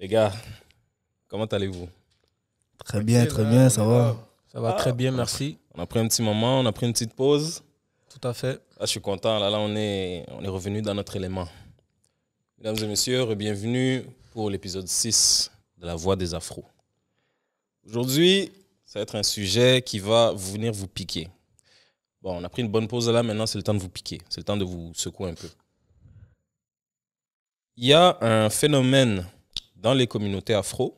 Les gars, comment allez-vous Très bien, très bien, ça va. Ça va très bien, merci. On a pris un petit moment, on a pris une petite pause. Tout à fait. Ah, je suis content. Là, là on est, on est revenu dans notre élément. Mesdames et messieurs, bienvenue pour l'épisode 6 de La Voix des Afros. Aujourd'hui, ça va être un sujet qui va venir vous piquer. Bon, on a pris une bonne pause là, maintenant c'est le temps de vous piquer, c'est le temps de vous secouer un peu. Il y a un phénomène dans les communautés afro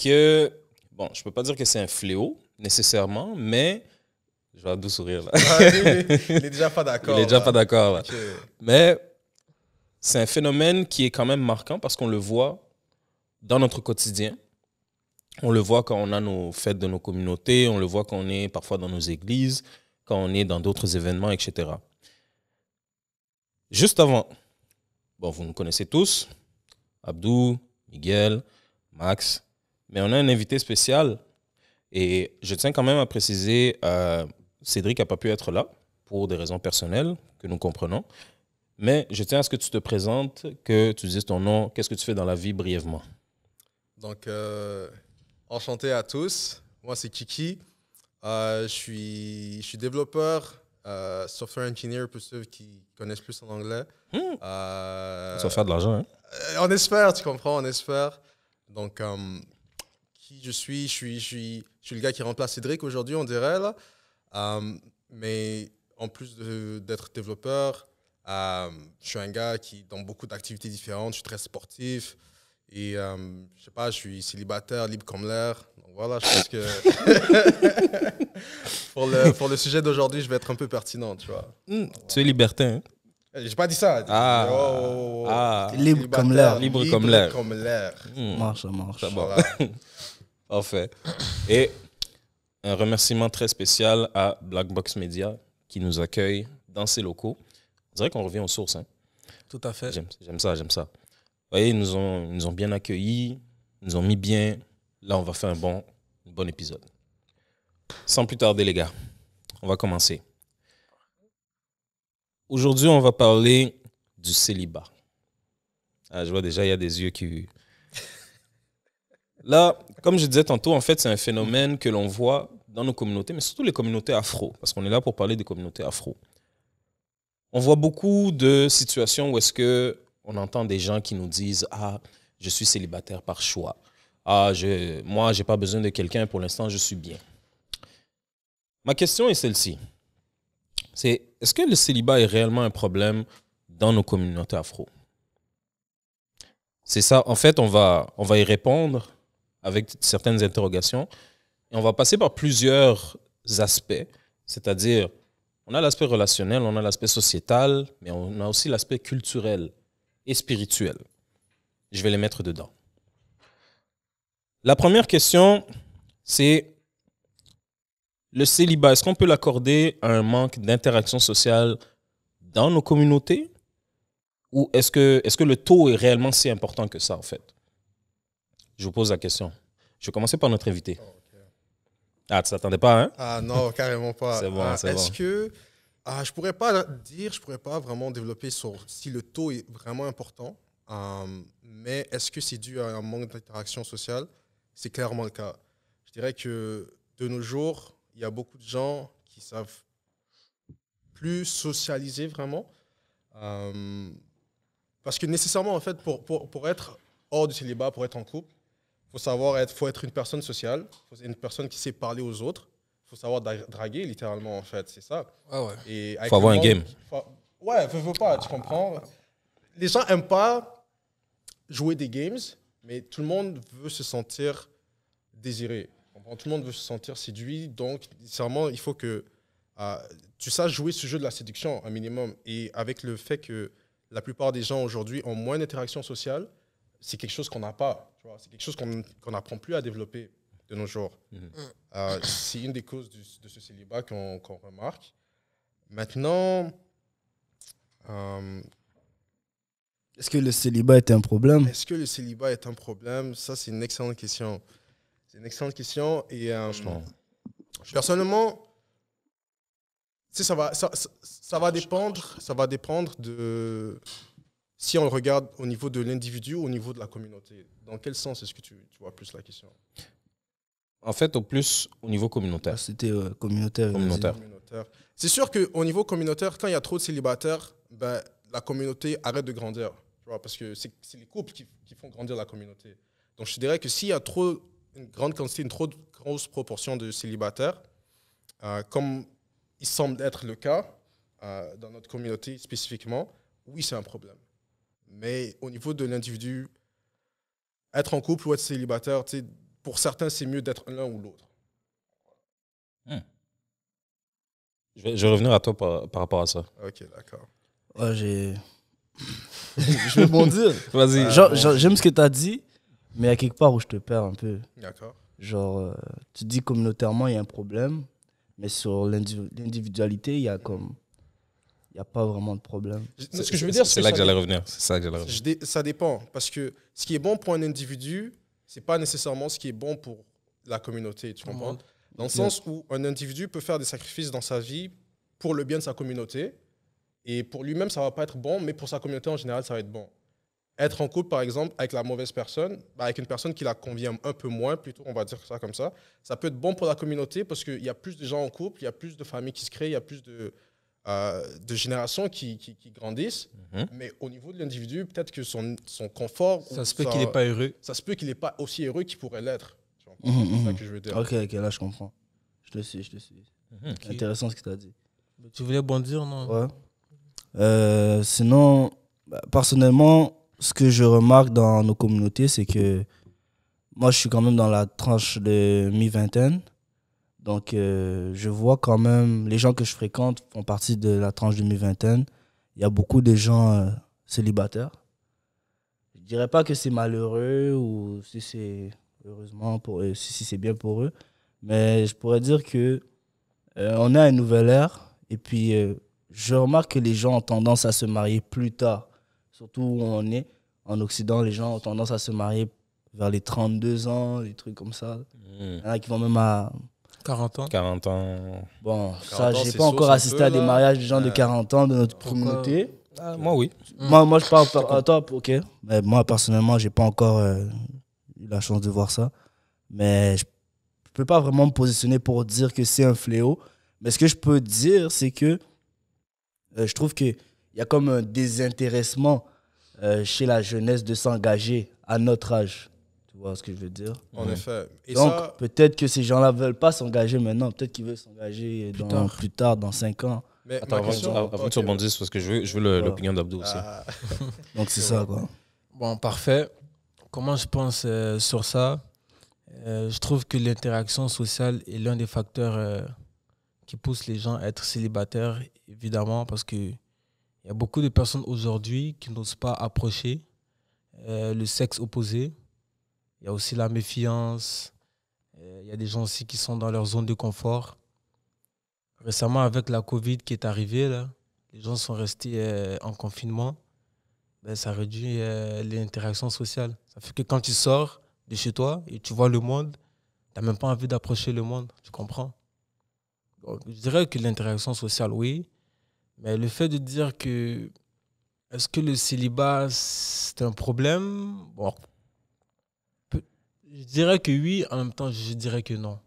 que, bon, je ne peux pas dire que c'est un fléau nécessairement, mais je vais doux sourire là. Ah, Il n'est déjà pas d'accord. Il n'est déjà pas d'accord là. Mais c'est un phénomène qui est quand même marquant parce qu'on le voit dans notre quotidien. On le voit quand on a nos fêtes de nos communautés, on le voit quand on est parfois dans nos églises, quand on est dans d'autres événements, etc. Juste avant, bon, vous nous connaissez tous, Abdou, Miguel, Max. Mais on a un invité spécial. Et je tiens quand même à préciser, euh, Cédric n'a pas pu être là pour des raisons personnelles que nous comprenons. Mais je tiens à ce que tu te présentes, que tu dises ton nom, qu'est-ce que tu fais dans la vie brièvement. Donc, euh, enchanté à tous. Moi, c'est Kiki. Euh, je, suis, développeur, software engineer pour ceux qui connaissent plus en anglais. Mmh. faire de l'argent, hein? Euh, on espère, tu comprends, on espère. Donc, euh, qui je suis, je suis, je suis, le gars qui remplace Cédric aujourd'hui, on dirait là. Euh, mais en plus d'être développeur, je suis un gars qui dans beaucoup d'activités différentes, je suis très sportif. Et je sais pas, je suis célibataire, libre comme l'air. Donc voilà, je pense que pour, le, pour le sujet d'aujourd'hui, je vais être un peu pertinent, tu vois. Hmm, tu es libertin. Hein? J'ai pas dit ça. Ah, oh, oh, oh, ah. libre comme l'air. Libre, comme l'air. Comme l'air. Hmm. Marche, marche. Ça Parfait. Et un remerciement très spécial à Black Box Media qui nous accueille dans ses locaux. Je vrai qu'on revient aux sources. Hein. Tout à fait. J'aime ça, j'aime ça. Vous voyez, ils nous ont, ils nous ont bien accueillis, ils nous ont mis bien. Là, on va faire un bon, un bon épisode. Sans plus tarder, les gars, on va commencer. Aujourd'hui, on va parler du célibat. Ah, je vois déjà, il y a des yeux qui. Là, comme je disais tantôt, en fait, c'est un phénomène que l'on voit dans nos communautés, mais surtout les communautés afro, parce qu'on est là pour parler des communautés afro. On voit beaucoup de situations où est-ce que on entend des gens qui nous disent Ah, je suis célibataire par choix. Ah, je, moi, j'ai pas besoin de quelqu'un, pour l'instant, je suis bien. Ma question est celle-ci c'est est-ce que le célibat est réellement un problème dans nos communautés afro C'est ça. En fait, on va, on va y répondre avec certaines interrogations et on va passer par plusieurs aspects, c'est-à-dire on a l'aspect relationnel, on a l'aspect sociétal, mais on a aussi l'aspect culturel et spirituel. Je vais les mettre dedans. La première question, c'est le célibat, est-ce qu'on peut l'accorder à un manque d'interaction sociale dans nos communautés Ou est-ce que, est que le taux est réellement si important que ça, en fait Je vous pose la question. Je vais commencer par notre invité. Oh, ah, tu t'attendais pas, hein Ah non, carrément pas. Ah, est-ce que... Ah, je pourrais pas dire, je pourrais pas vraiment développer sur si le taux est vraiment important, euh, mais est-ce que c'est dû à un manque d'interaction sociale C'est clairement le cas. Je dirais que de nos jours, il y a beaucoup de gens qui savent plus socialiser vraiment. Euh, parce que nécessairement, en fait, pour, pour, pour, être hors du célibat, pour être en couple, il faut savoir être, faut être une personne sociale, faut être une personne qui sait parler aux autres, il faut savoir draguer littéralement, en fait, c'est ça. Ah il Et faut avoir un game. ouais, ne veux pas, tu comprends. Les gens aiment pas jouer des games, mais tout le monde veut se sentir désiré. Tout le monde veut se sentir séduit, donc nécessairement, il faut que ah, tu saches jouer ce jeu de la séduction un minimum. Et avec le fait que la plupart des gens aujourd'hui ont moins d'interactions sociales, c'est quelque chose qu'on n'a pas. C'est quelque chose qu'on n'apprend plus à développer de nos jours. Mm-hmm. Ah, c'est une des causes de ce célibat qu'on remarque. Maintenant, euh, est-ce que le célibat est un problème Est-ce que le célibat est un problème Ça, c'est une excellente question. C'est une excellente question. Et, euh, Franchement. Personnellement, ça va, ça, va dépendre, ça va dépendre de si on le regarde au niveau de l'individu ou au niveau de la communauté. Dans quel sens est-ce que tu, vois plus la question En fait, au plus au niveau communautaire. Ah, c'était euh, communautaire. communautaire. C'est sûr qu'au niveau communautaire, quand il y a trop de célibataires, ben, la communauté arrête de grandir. Tu vois, parce que c'est les couples qui, qui, font grandir la communauté. Donc je dirais que s'il y a trop une grande quantité, une trop grosse proportion de célibataires, euh, comme il semble être le cas euh, dans notre communauté spécifiquement, oui, c'est un problème. Mais au niveau de l'individu, être en couple ou être célibataire, pour certains, c'est mieux d'être l'un ou l'autre. Hmm. Je, vais, revenir à toi par, par rapport à ça. Ok, d'accord. Ouais, je vais bondir. Vas-y. J'aime ce que tu as dit, mais il y a quelque part où je te perds un peu. D'accord. Genre, euh, tu dis communautairement, il y a un problème, mais sur l'individualité, il y a comme. Il n'y a pas vraiment de problème. C'est ce que je veux dire. C'est là que j'allais revenir. C'est ça que j'allais Ça dépend. Parce que ce qui est bon pour un individu, c'est pas nécessairement ce qui est bon pour la communauté, tu comprends mmh. Dans le mmh. sens où un individu peut faire des sacrifices dans sa vie pour le bien de sa communauté, et pour lui-même, ça va pas être bon, mais pour sa communauté en général, ça va être bon être en couple, par exemple, avec la mauvaise personne, bah, avec une personne qui la convient un peu moins, plutôt, on va dire ça comme ça, ça peut être bon pour la communauté parce qu'il y a plus de gens en couple, il y a plus de familles qui se créent, il y a plus de, euh, de générations qui, qui, grandissent. Mhm. Mais au niveau de l'individu, peut-être que son, son confort. Ça se peut qu'il n'est pas heureux. Ça se peut qu'il n'est pas aussi heureux qu'il pourrait l'être. Mhm, ça mhm. que je veux dire. Ok, ok, là je comprends. Je te suis, je le suis. C'est Intéressant ce que tu as dit. Tu voulais bondir, non Ouais. Euh, sinon, bah, personnellement, ce que je remarque dans nos communautés, c'est que moi, je suis quand même dans la tranche de mi-vingtaine. Donc, euh, je vois quand même, les gens que je fréquente font partie de la tranche de mi-vingtaine. Il y a beaucoup de gens euh, célibataires. Je ne dirais pas que c'est malheureux ou si c'est heureusement pour si, c'est bien pour eux, mais je pourrais dire que euh, on a une nouvelle ère et puis je remarque que les gens ont tendance à se marier plus tard surtout où on est. En Occident, les gens ont tendance à se marier vers les 32 ans, des trucs comme ça. Hmm. Il y en a qui vont même à. 40 ans 40 ans. Bon, ça, j'ai pas encore assisté à des mariages de gens de 40 ans de notre communauté. Ah, moi, oui. Hmm. Moi, moi, je parle. à ah, toi. ok. Mais moi, personnellement, j'ai pas encore euh, eu la chance de voir ça. Mais je peux pas vraiment me positionner pour dire que c'est un fléau. Mais ce que je peux dire, c'est que euh, je trouve que il y a comme un désintéressement euh, chez la jeunesse de s'engager à notre âge. Tu vois ce que je veux dire En effet. Et Donc, peut-être que ces gens-là ne veulent pas s'engager maintenant. Peut-être qu'ils veulent s'engager plus, tard. dans 5 ans. Attends, avant, que parce que je veux, je veux l'opinion d'Abdou aussi. Ah. Donc, c'est ça, quoi. Bon, parfait. Comment je pense euh, sur ça euh, Je trouve que l'interaction sociale est l'un des facteurs qui pousse les gens à être célibataires, évidemment, parce que il y a beaucoup de personnes aujourd'hui qui n'osent pas approcher euh, le sexe opposé. Il y a aussi la méfiance. Euh, il y a des gens aussi qui sont dans leur zone de confort. Récemment, avec la Covid qui est arrivée, là, les gens sont restés euh, en confinement. Ben, ça réduit l'interaction sociale. Ça fait que quand tu sors de chez toi et tu vois le monde, tu n'as même pas envie d'approcher le monde. Tu comprends? je dirais que l'interaction sociale, oui mais le fait de dire que est-ce que le célibat c'est un problème bon, Je dirais que oui, en même temps, je dirais que non.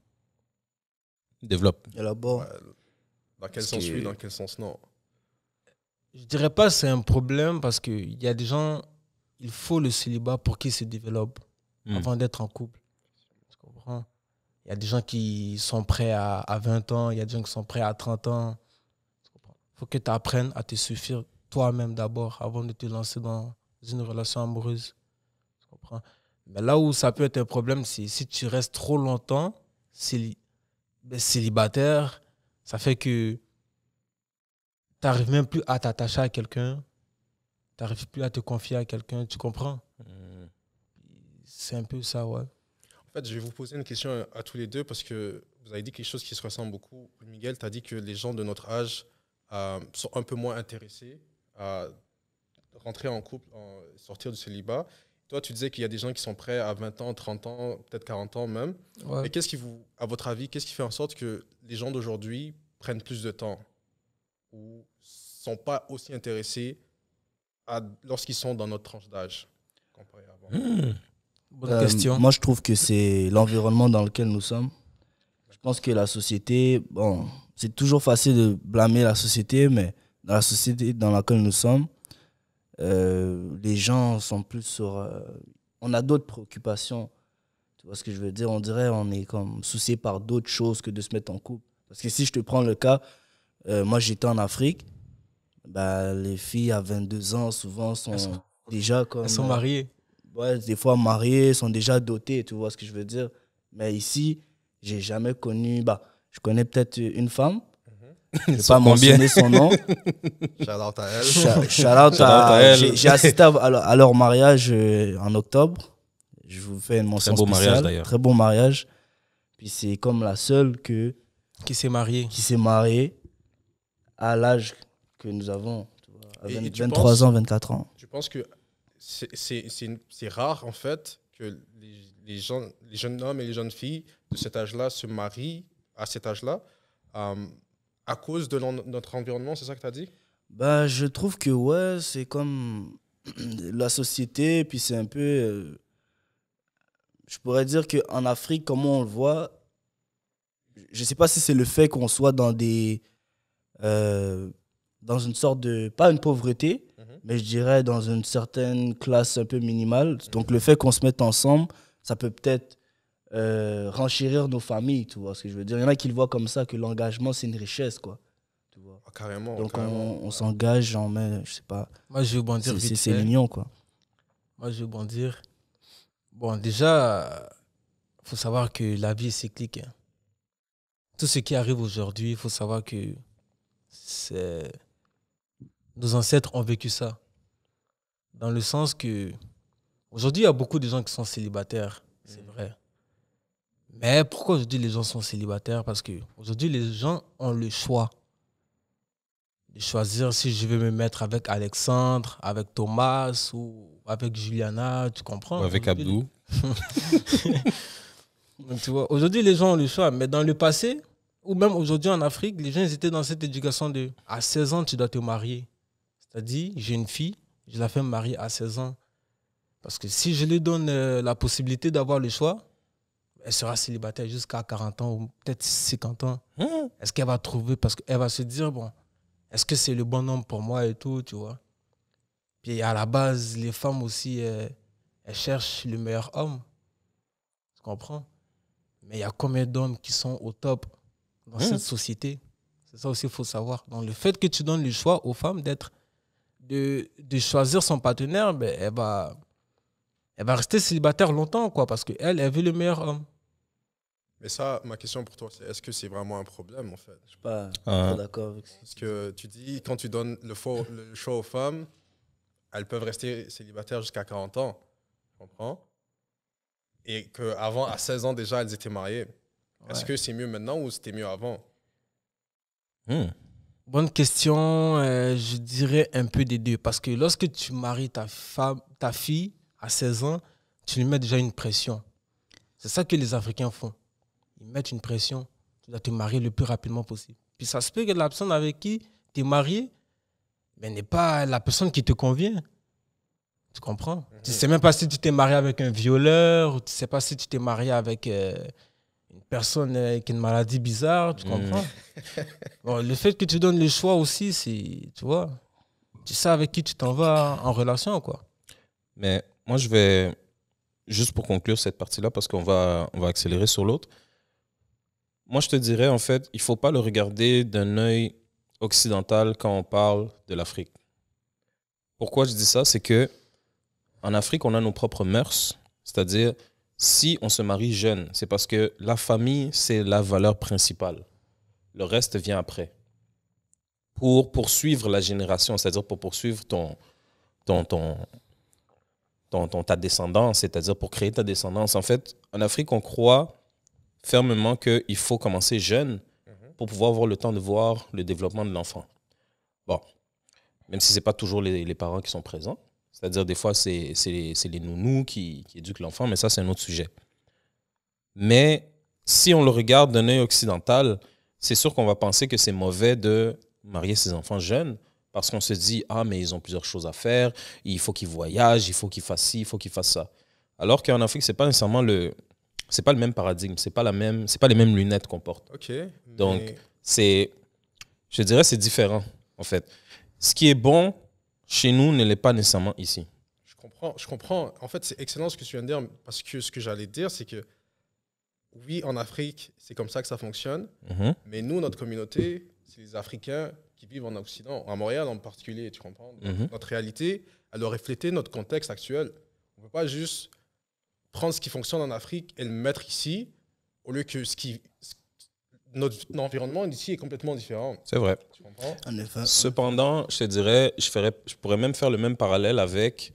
Développe. dans quel sens oui, dans quel sens non Je dirais pas c'est un problème parce qu'il y a des gens, il faut le célibat pour qu'il se développe hmm. avant d'être en couple. Tu comprends Il y a des gens qui sont prêts à, à 20 ans, il y a des gens qui sont prêts à 30 ans faut que tu apprennes à te suffire toi-même d'abord avant de te lancer dans une relation amoureuse. Tu comprends Mais là où ça peut être un problème, c'est si tu restes trop longtemps ben, célibataire, ça fait que tu n'arrives même plus à t'attacher à quelqu'un, tu n'arrives plus à te confier à quelqu'un, tu comprends hmm. C'est un peu ça, ouais. En fait, je vais vous poser une question à tous les deux parce que vous avez dit quelque chose qui se ressemble beaucoup. Miguel, tu as dit que les gens de notre âge, euh, sont un peu moins intéressés à rentrer en couple, sortir du célibat. Toi, tu disais qu'il y a des gens qui sont prêts à 20 ans, 30 ans, peut-être 40 ans même. Et qu'est-ce qui vous, à votre avis, qu'est-ce qui fait en sorte que les gens d'aujourd'hui prennent plus de temps ou sont pas aussi intéressés lorsqu'ils sont dans notre tranche d'âge hmm. euh, question. Moi, je trouve que c'est l'environnement dans lequel nous sommes. Je pense que la société, bon, c'est toujours facile de blâmer la société, mais dans la société dans laquelle nous sommes, euh, les gens sont plus sur. Euh, on a d'autres préoccupations. Tu vois ce que je veux dire On dirait on est comme soucié par d'autres choses que de se mettre en couple. Parce que si je te prends le cas, euh, moi j'étais en Afrique, bah, les filles à 22 ans souvent sont, déjà comme. Elles sont mariées. ouais, des fois mariées, sont déjà dotées, tu vois ce que je veux dire Mais ici, j'ai jamais connu. Bah, je connais peut-être une femme. Mhm. Je vais pas mentionner son nom. shout à elle. elle. J'ai assisté à, leur mariage euh, en octobre. Je vous fais une mention Très bon mariage d'ailleurs. Très bon mariage. Puis c'est comme la seule que qui s'est mariée. Qui s'est mariée à l'âge que nous avons, à 23 ans, 24 ans. Je pense que c'est rare en fait que les, les jeunes hommes et les jeunes filles de cet âge-là se marient à cet âge-là, euh, à cause de notre environnement, c'est ça que tu as dit bah, Je trouve que ouais, c'est comme la société, puis c'est un peu... Euh, je pourrais dire qu'en Afrique, comment on le voit, je sais pas si c'est le fait qu'on soit dans des... Euh, dans une sorte de, pas une pauvreté, mhm. mais je dirais dans une certaine classe un peu minimale. Donc le fait qu'on se mette ensemble, ça peut peut-être euh, renchérir nos familles, tu vois ce que je veux dire. Il y en a qui le voient comme ça, que l'engagement, c'est une richesse, quoi. Tu vois. Ah, carrément. Donc on, s'engage, en mets, je sais pas. Moi, je veux bondir C'est l'union quoi. Moi, je veux bondir. Bon, déjà, il faut savoir que la vie est cyclique. Hein. Tout ce qui arrive aujourd'hui, il faut savoir que c'est... Nos ancêtres ont vécu ça. Dans le sens que... Aujourd'hui, il y a beaucoup de gens qui sont célibataires, c'est mm. vrai. Mais pourquoi aujourd'hui les gens sont célibataires Parce qu'aujourd'hui, les gens ont le choix de choisir si je vais me mettre avec Alexandre, avec Thomas ou avec Juliana, tu comprends ou Avec Abdou. tu aujourd'hui, les gens ont le choix. Mais dans le passé, ou même aujourd'hui en Afrique, les gens étaient dans cette éducation de à 16 ans, tu dois te marier. C'est-à-dire, j'ai une fille, je la fais me marier à 16 ans. Parce que si je lui donne euh, la possibilité d'avoir le choix, elle sera célibataire jusqu'à 40 ans ou peut-être 50 ans. Hmm. Est-ce qu'elle va trouver parce qu'elle va se dire bon, est-ce que c'est le bon homme pour moi et tout, tu vois. Puis à la base, les femmes aussi, euh, elles, cherchent le meilleur homme. Tu comprends Mais il y a combien d'hommes qui sont au top dans hmm. cette société C'est ça aussi qu'il faut savoir. Donc le fait que tu donnes le choix aux femmes d'être de, de choisir son partenaire, ben, elle va elle va rester célibataire longtemps, quoi, parce qu'elle, elle veut le meilleur homme. Mais ça, ma question pour toi, c'est est-ce que c'est vraiment un problème en fait Je suis pas ah. d'accord avec ça. Parce que tu dis, quand tu donnes le, choix aux femmes, elles peuvent rester célibataires jusqu'à 40 ans. Tu comprends Et qu'avant, à 16 ans déjà, elles étaient mariées. Est-ce que c'est mieux maintenant ou c'était mieux avant hmm. Bonne question. Euh, je dirais un peu des deux. Parce que lorsque tu maries ta, femme, ta fille, à 16 ans, tu lui mets déjà une pression. C'est ça que les Africains font. Ils mettent une pression. Tu dois te marier le plus rapidement possible. Puis ça se peut que la personne avec qui tu es marié n'est pas la personne qui te convient. Tu comprends mhm. Tu ne sais même pas si tu t'es marié avec un violeur, ou tu ne sais pas si tu t'es marié avec euh, une personne qui euh, a une maladie bizarre, tu mhm. comprends bon, Le fait que tu donnes le choix aussi, c'est, tu vois, tu sais avec qui tu t'en vas en relation, quoi. Mais moi, je vais, juste pour conclure cette partie-là, parce qu'on va, on va accélérer sur l'autre. Moi, je te dirais, en fait, il ne faut pas le regarder d'un œil occidental quand on parle de l'Afrique. Pourquoi je dis ça C'est que en Afrique, on a nos propres mœurs. C'est-à-dire, si on se marie jeune, c'est parce que la famille, c'est la valeur principale. Le reste vient après. Pour poursuivre la génération, c'est-à-dire pour poursuivre ton, ton, ton, ta descendance, c'est-à-dire pour créer ta descendance. En fait, en Afrique, on croit fermement qu'il faut commencer jeune mhm. pour pouvoir avoir le temps de voir le développement de l'enfant. Bon, même si ce n'est pas toujours les, parents qui sont présents, c'est-à-dire des fois c'est les, les, nounous qui, qui éduquent l'enfant, mais ça c'est un autre sujet. Mais si on le regarde d'un œil occidental, c'est sûr qu'on va penser que c'est mauvais de marier ses enfants jeunes parce qu'on se dit, ah, mais ils ont plusieurs choses à faire, il faut qu'ils voyagent, il faut qu'ils fassent ci, il faut qu'ils fassent ça. Alors qu'en Afrique, c'est pas nécessairement le. C'est pas le même paradigme, c'est pas, la même, pas les mêmes lunettes qu'on porte. OK. Donc, c'est. Je dirais, c'est différent, en fait. Ce qui est bon chez nous ne l'est pas nécessairement ici. Je comprends. Je comprends. En fait, c'est excellent ce que tu viens de dire, parce que ce que j'allais dire, c'est que oui, en Afrique, c'est comme ça que ça fonctionne. Mhm. Mais nous, notre communauté, c'est les Africains qui vivent en Occident, à Montréal en particulier, tu comprends mhm. Notre réalité, elle doit refléter notre contexte actuel. On ne peut pas juste prendre ce qui fonctionne en Afrique et le mettre ici, au lieu que ce qui, notre environnement ici est complètement différent. C'est vrai. Tu comprends? Cependant, je te dirais, je, ferais, je pourrais même faire le même parallèle avec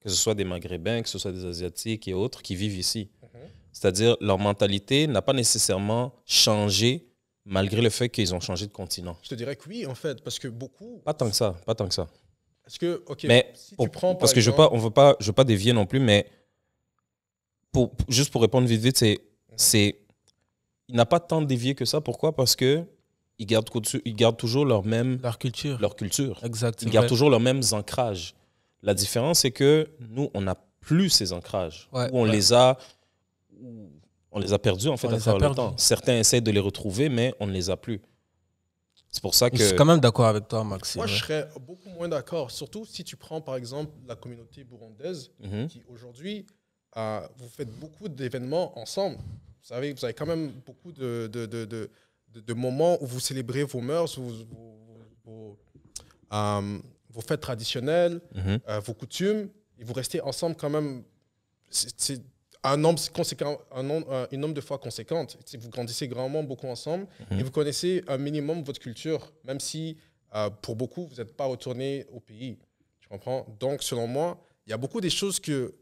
que ce soit des Maghrébins, que ce soit des Asiatiques et autres qui vivent ici. Mhm. C'est-à-dire, leur mentalité n'a pas nécessairement changé Malgré le fait qu'ils ont changé de continent. Je te dirais que oui, en fait, parce que beaucoup. Pas tant que ça, pas tant que ça. Parce que, ok, mais si pour, tu Parce que je ne veux, pas, on veut pas, je pas dévier non plus, mais pour, juste pour répondre vite, vite, c'est. il n'a pas tant dévié que ça. Pourquoi Parce que ils gardent, ils gardent toujours leur même. Leur culture. Leur culture. Exactement. Ils gardent toujours leurs mêmes ancrages. La différence, c'est que nous, on n'a plus ces ancrages. Ou on les a les a perdus, en fait, Certains essayent de les retrouver, mais on ne les a plus. C'est pour ça que. Je suis quand même d'accord avec toi, Maxime. Moi, je serais beaucoup moins d'accord. Surtout si tu prends, par exemple, la communauté burundaise, mhm. qui aujourd'hui, euh, vous faites beaucoup d'événements ensemble. Vous savez, vous avez quand même beaucoup de, de, de, de, moments où vous célébrez vos mœurs, vos, vos, vos, euh, vos fêtes traditionnelles, mhm. euh, vos coutumes, et vous restez ensemble quand même. C'est un nombre conséquent, un nombre, euh, nombre de fois conséquente. Vous grandissez grandement beaucoup ensemble mhm. et vous connaissez un minimum votre culture, même si euh, pour beaucoup, vous n'êtes pas retourné au pays. Tu comprends Donc, selon moi, il y a beaucoup des choses que,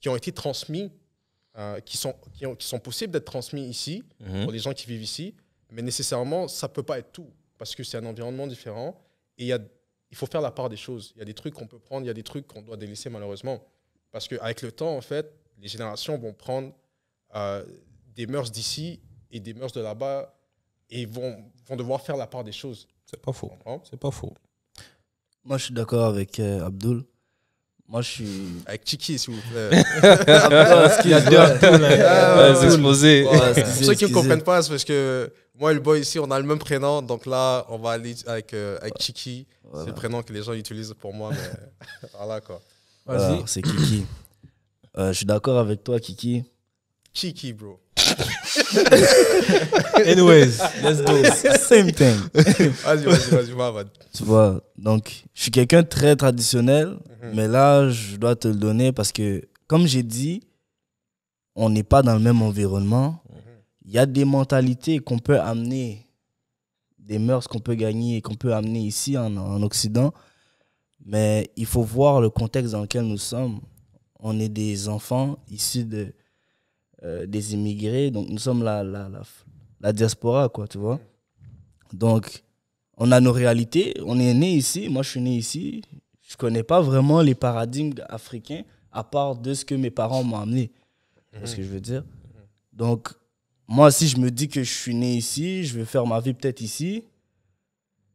qui ont été transmises, euh, qui, sont, qui, sont possibles d'être transmises ici, mhm. pour les gens qui vivent ici, mais nécessairement, ça ne peut pas être tout, parce que c'est un environnement différent et il faut faire la part des choses. Il y a des trucs qu'on peut prendre, il y a des trucs qu'on doit délaisser malheureusement. Parce qu'avec le temps, en fait, les générations vont prendre euh, des mœurs d'ici et des mœurs de là-bas et vont, vont devoir faire la part des choses. C'est pas faux. C'est pas faux. Moi, je suis d'accord avec Abdoul. Euh, Abdul. Moi, je suis. Avec Chiki, s'il vous plaît. qu'il y a deux C'est Pour ceux qui ne comprennent pas, c'est parce que moi et le boy ici, on a le même prénom. Donc là, on va aller avec, euh, avec Chiki. C'est le prénom que les gens utilisent pour moi. voilà, quoi. Vas-y. C'est Kiki. Euh, je suis d'accord avec toi, Kiki. Kiki, bro. Anyways, let's go. Same thing. Vas-y, vas-y, vas-y, vas-y. Tu vois, donc, je suis quelqu'un très traditionnel, mhm. mais là, je dois te le donner parce que, comme j'ai dit, on n'est pas dans le même environnement. Mhm. Il y a des mentalités qu'on peut amener, des mœurs qu'on peut gagner et qu'on peut amener ici en Occident, mais il faut voir le contexte dans lequel nous sommes. On est des enfants issus de, euh, des immigrés, donc nous sommes la, la, diaspora, quoi, tu vois. Donc, on a nos réalités, on est né ici, moi je suis né ici, je ne connais pas vraiment les paradigmes africains à part de ce que mes parents m'ont amené. C'est ce que je veux dire. Mhm. Donc, moi, si je me dis que je suis né ici, je veux faire ma vie peut-être ici,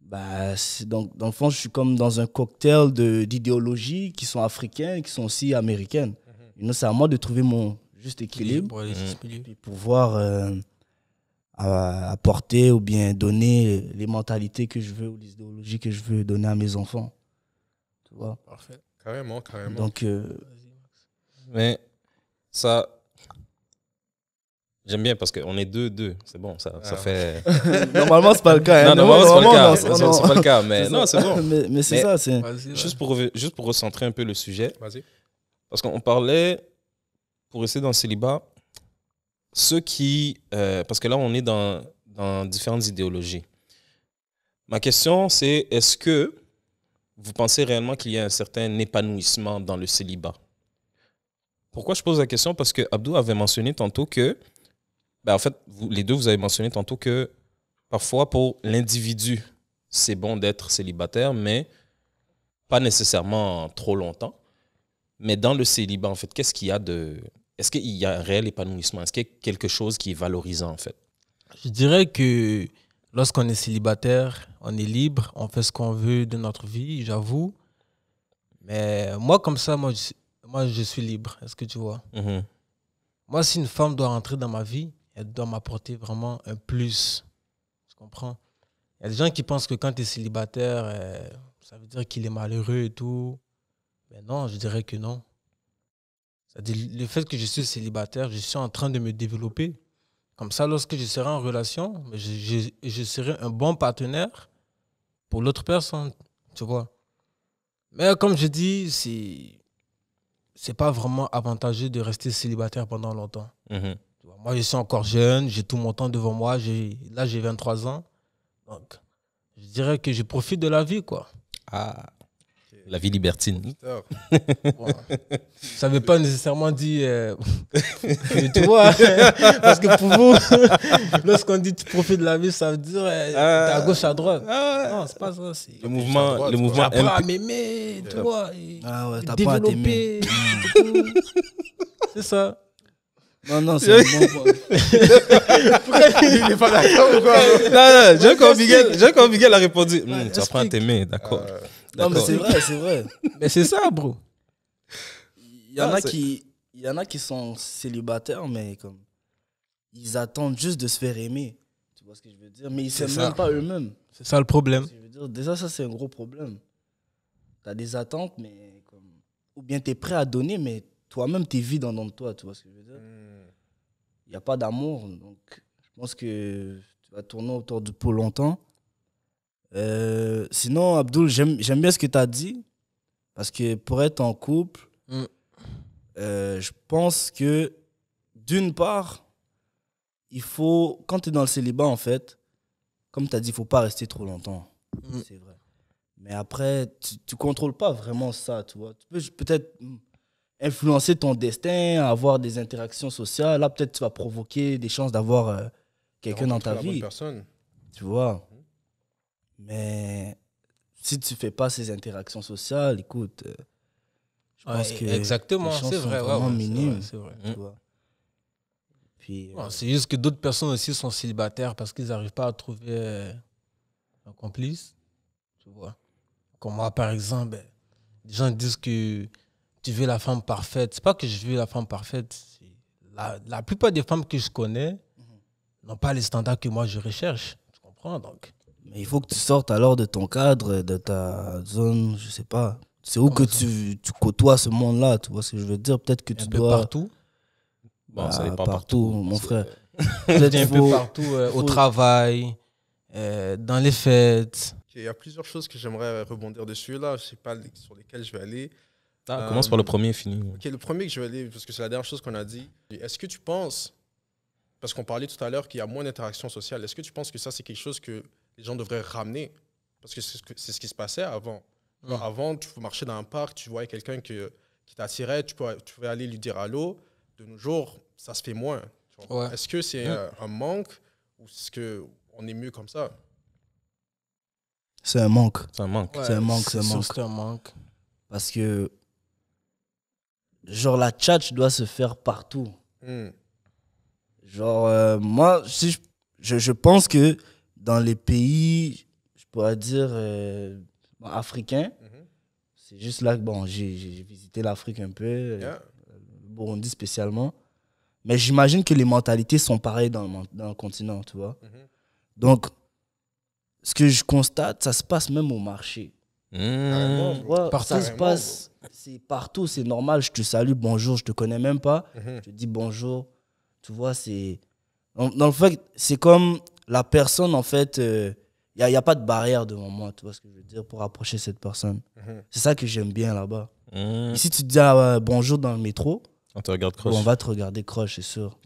bah, donc, dans le fond, je suis comme dans un cocktail d'idéologies qui sont africaines, qui sont aussi américaines. Mhm. C'est à moi de trouver mon juste équilibre et pouvoir euh, apporter ou bien donner les mentalités que je veux ou les idéologies que je veux donner à mes enfants. Tu vois Parfait. Carrément, carrément. Donc, euh, mais ça, J'aime bien parce qu'on est deux, deux. C'est bon, ça, ça ah. fait. normalement, n'est pas le cas. Non, normalement, ce n'est pas, pas, le cas. Mais non, c'est bon. Mais, c'est ça. c'est juste pour, juste pour recentrer un peu le sujet. Vas-y. Parce qu'on parlait, pour rester dans le célibat, ceux qui. Euh, parce que là, on est dans, dans différentes idéologies. Ma question, c'est est-ce que vous pensez réellement qu'il y a un certain épanouissement dans le célibat Pourquoi je pose la question Parce que Abdou avait mentionné tantôt que ben, en fait, vous, les deux, vous avez mentionné tantôt que parfois, pour l'individu, c'est bon d'être célibataire, mais pas nécessairement trop longtemps. Mais dans le célibat, en fait, qu'est-ce qu'il y a de. Est-ce qu'il y a un réel épanouissement Est-ce qu'il y a quelque chose qui est valorisant, en fait Je dirais que lorsqu'on est célibataire, on est libre, on fait ce qu'on veut de notre vie, j'avoue. Mais moi, comme ça, moi, je, moi, je suis libre. Est-ce que tu vois mm-hmm. Moi, si une femme doit rentrer dans ma vie, elle doit m'apporter vraiment un plus. je comprends Il y a des gens qui pensent que quand tu es célibataire, euh, ça veut dire qu'il est malheureux et tout. Mais non, je dirais que non. cest à le fait que je suis célibataire, je suis en train de me développer. Comme ça, lorsque je serai en relation, je, je, serai un bon partenaire pour l'autre personne, tu vois. Mais comme je dis, c'est c'est pas vraiment avantageux de rester célibataire pendant longtemps. Mm-hmm. Moi, je suis encore jeune, j'ai tout mon temps devant moi. Là, j'ai 23 ans. Donc, je dirais que je profite de la vie, quoi. Ah, la vie libertine. ça ne veut pas nécessairement dire. tu euh, hein. parce que pour vous, lorsqu'on dit tu profites de la vie, ça veut dire euh, ah. tu à gauche, à droite. Ah non, c'est pas ça. Le mouvement, le mouvement. Apprends à m'aimer, toi. Ah ouais, pas à t'aimer. c'est ça. Non, non, c'est le bon point. il n'est pas d'accord ou quoi Non, non, Jean claude Miguel a répondu hmm, Tu apprends à t'aimer, d'accord. Euh, non, mais c'est vrai, c'est vrai. mais c'est ça, bro. Il y, en ah, a qui, y en a qui sont célibataires, mais comme. Ils attendent juste de se faire aimer. Tu vois ce que je veux dire Mais ils ne s'aiment même pas eux-mêmes. C'est ça le problème. Je veux dire. Déjà, ça, c'est un gros problème. Tu as des attentes, mais. Comme... Ou bien tu es prêt à donner, mais toi-même, tu es vide en toi. Tu vois ce que je veux dire pas d'amour. Donc, je pense que tu vas tourner autour du pot longtemps. Euh, sinon, Abdul, j'aime bien ce que tu as dit. Parce que pour être en couple, mm. euh, je pense que d'une part, il faut, quand tu es dans le célibat, en fait, comme tu as dit, il faut pas rester trop longtemps. Mm. C'est vrai. Mais après, tu contrôles pas vraiment ça, tu vois. Tu peux peut-être influencer ton destin, avoir des interactions sociales. Là, peut-être, tu vas provoquer des chances d'avoir euh, quelqu'un dans ta vie. personne. Tu vois. Mais si tu fais pas ces interactions sociales, écoute, euh, je pense que exactement, c'est vrai, ouais, minimes. C'est vrai. Tu mm. vois. Puis euh, c'est juste que d'autres personnes aussi sont célibataires parce qu'ils n'arrivent pas à trouver un complice, tu vois. Comme moi, par exemple, ben, des gens disent que tu veux la femme parfaite. C'est pas que je veux la femme parfaite. La, la plupart des femmes que je connais mhm. n'ont pas les standards que moi je recherche. Tu comprends donc. Mais il faut que tu sortes alors de ton cadre, de ta zone, je sais pas. C'est où que tu, tu, côtoies ce monde-là, tu vois ce que je veux dire Peut-être que tu dois. Partout Bon, ça n'est bah, partout, partout mon frère. Peut-être un peu partout, euh, au travail, euh, dans les fêtes. Il y a plusieurs choses que j'aimerais rebondir dessus là, je sais pas sur lesquelles je vais aller. Ah, commence euh, par le premier et fini. Ok, le premier que je vais aller, parce que c'est la dernière chose qu'on a dit. Est-ce que tu penses, parce qu'on parlait tout à l'heure qu'il y a moins d'interaction sociale, est-ce que tu penses que ça, c'est quelque chose que les gens devraient ramener Parce que c'est ce qui se passait avant. Hmm. avant, tu marchais dans un parc, tu voyais quelqu'un que, qui t'attirait, tu, tu pouvais aller lui dire allô. De nos jours, ça se fait moins. Est-ce que c'est hmm. euh, un manque ou est-ce qu'on est mieux comme ça C'est un manque. C'est un manque. C'est un manque. C'est un manque. Parce que genre la tchatch doit se faire partout. Hmm. Genre, euh, moi, je, pense que dans les pays, je pourrais dire, euh, africains, mhm. c'est juste là que bon, j'ai visité l'Afrique un peu, euh, le Burundi spécialement. Mais j'imagine que les mentalités sont pareilles dans le, continent, tu vois. Mhm. Donc, ce que je constate, ça se passe même au marché. Mmh. ça se passe. C'est partout, c'est normal. Je te salue, bonjour, je te connais même pas. Mmh. Je te dis bonjour. Tu vois, c'est. Dans, le fait, c'est comme la personne, en fait, il euh, n'y a, y a, pas de barrière devant moi, tu vois ce que je veux dire, pour approcher cette personne. Mmh. C'est ça que j'aime bien là-bas. si tu dis ah bonjour dans le métro. On regarde on va te regarder croche, c'est sûr.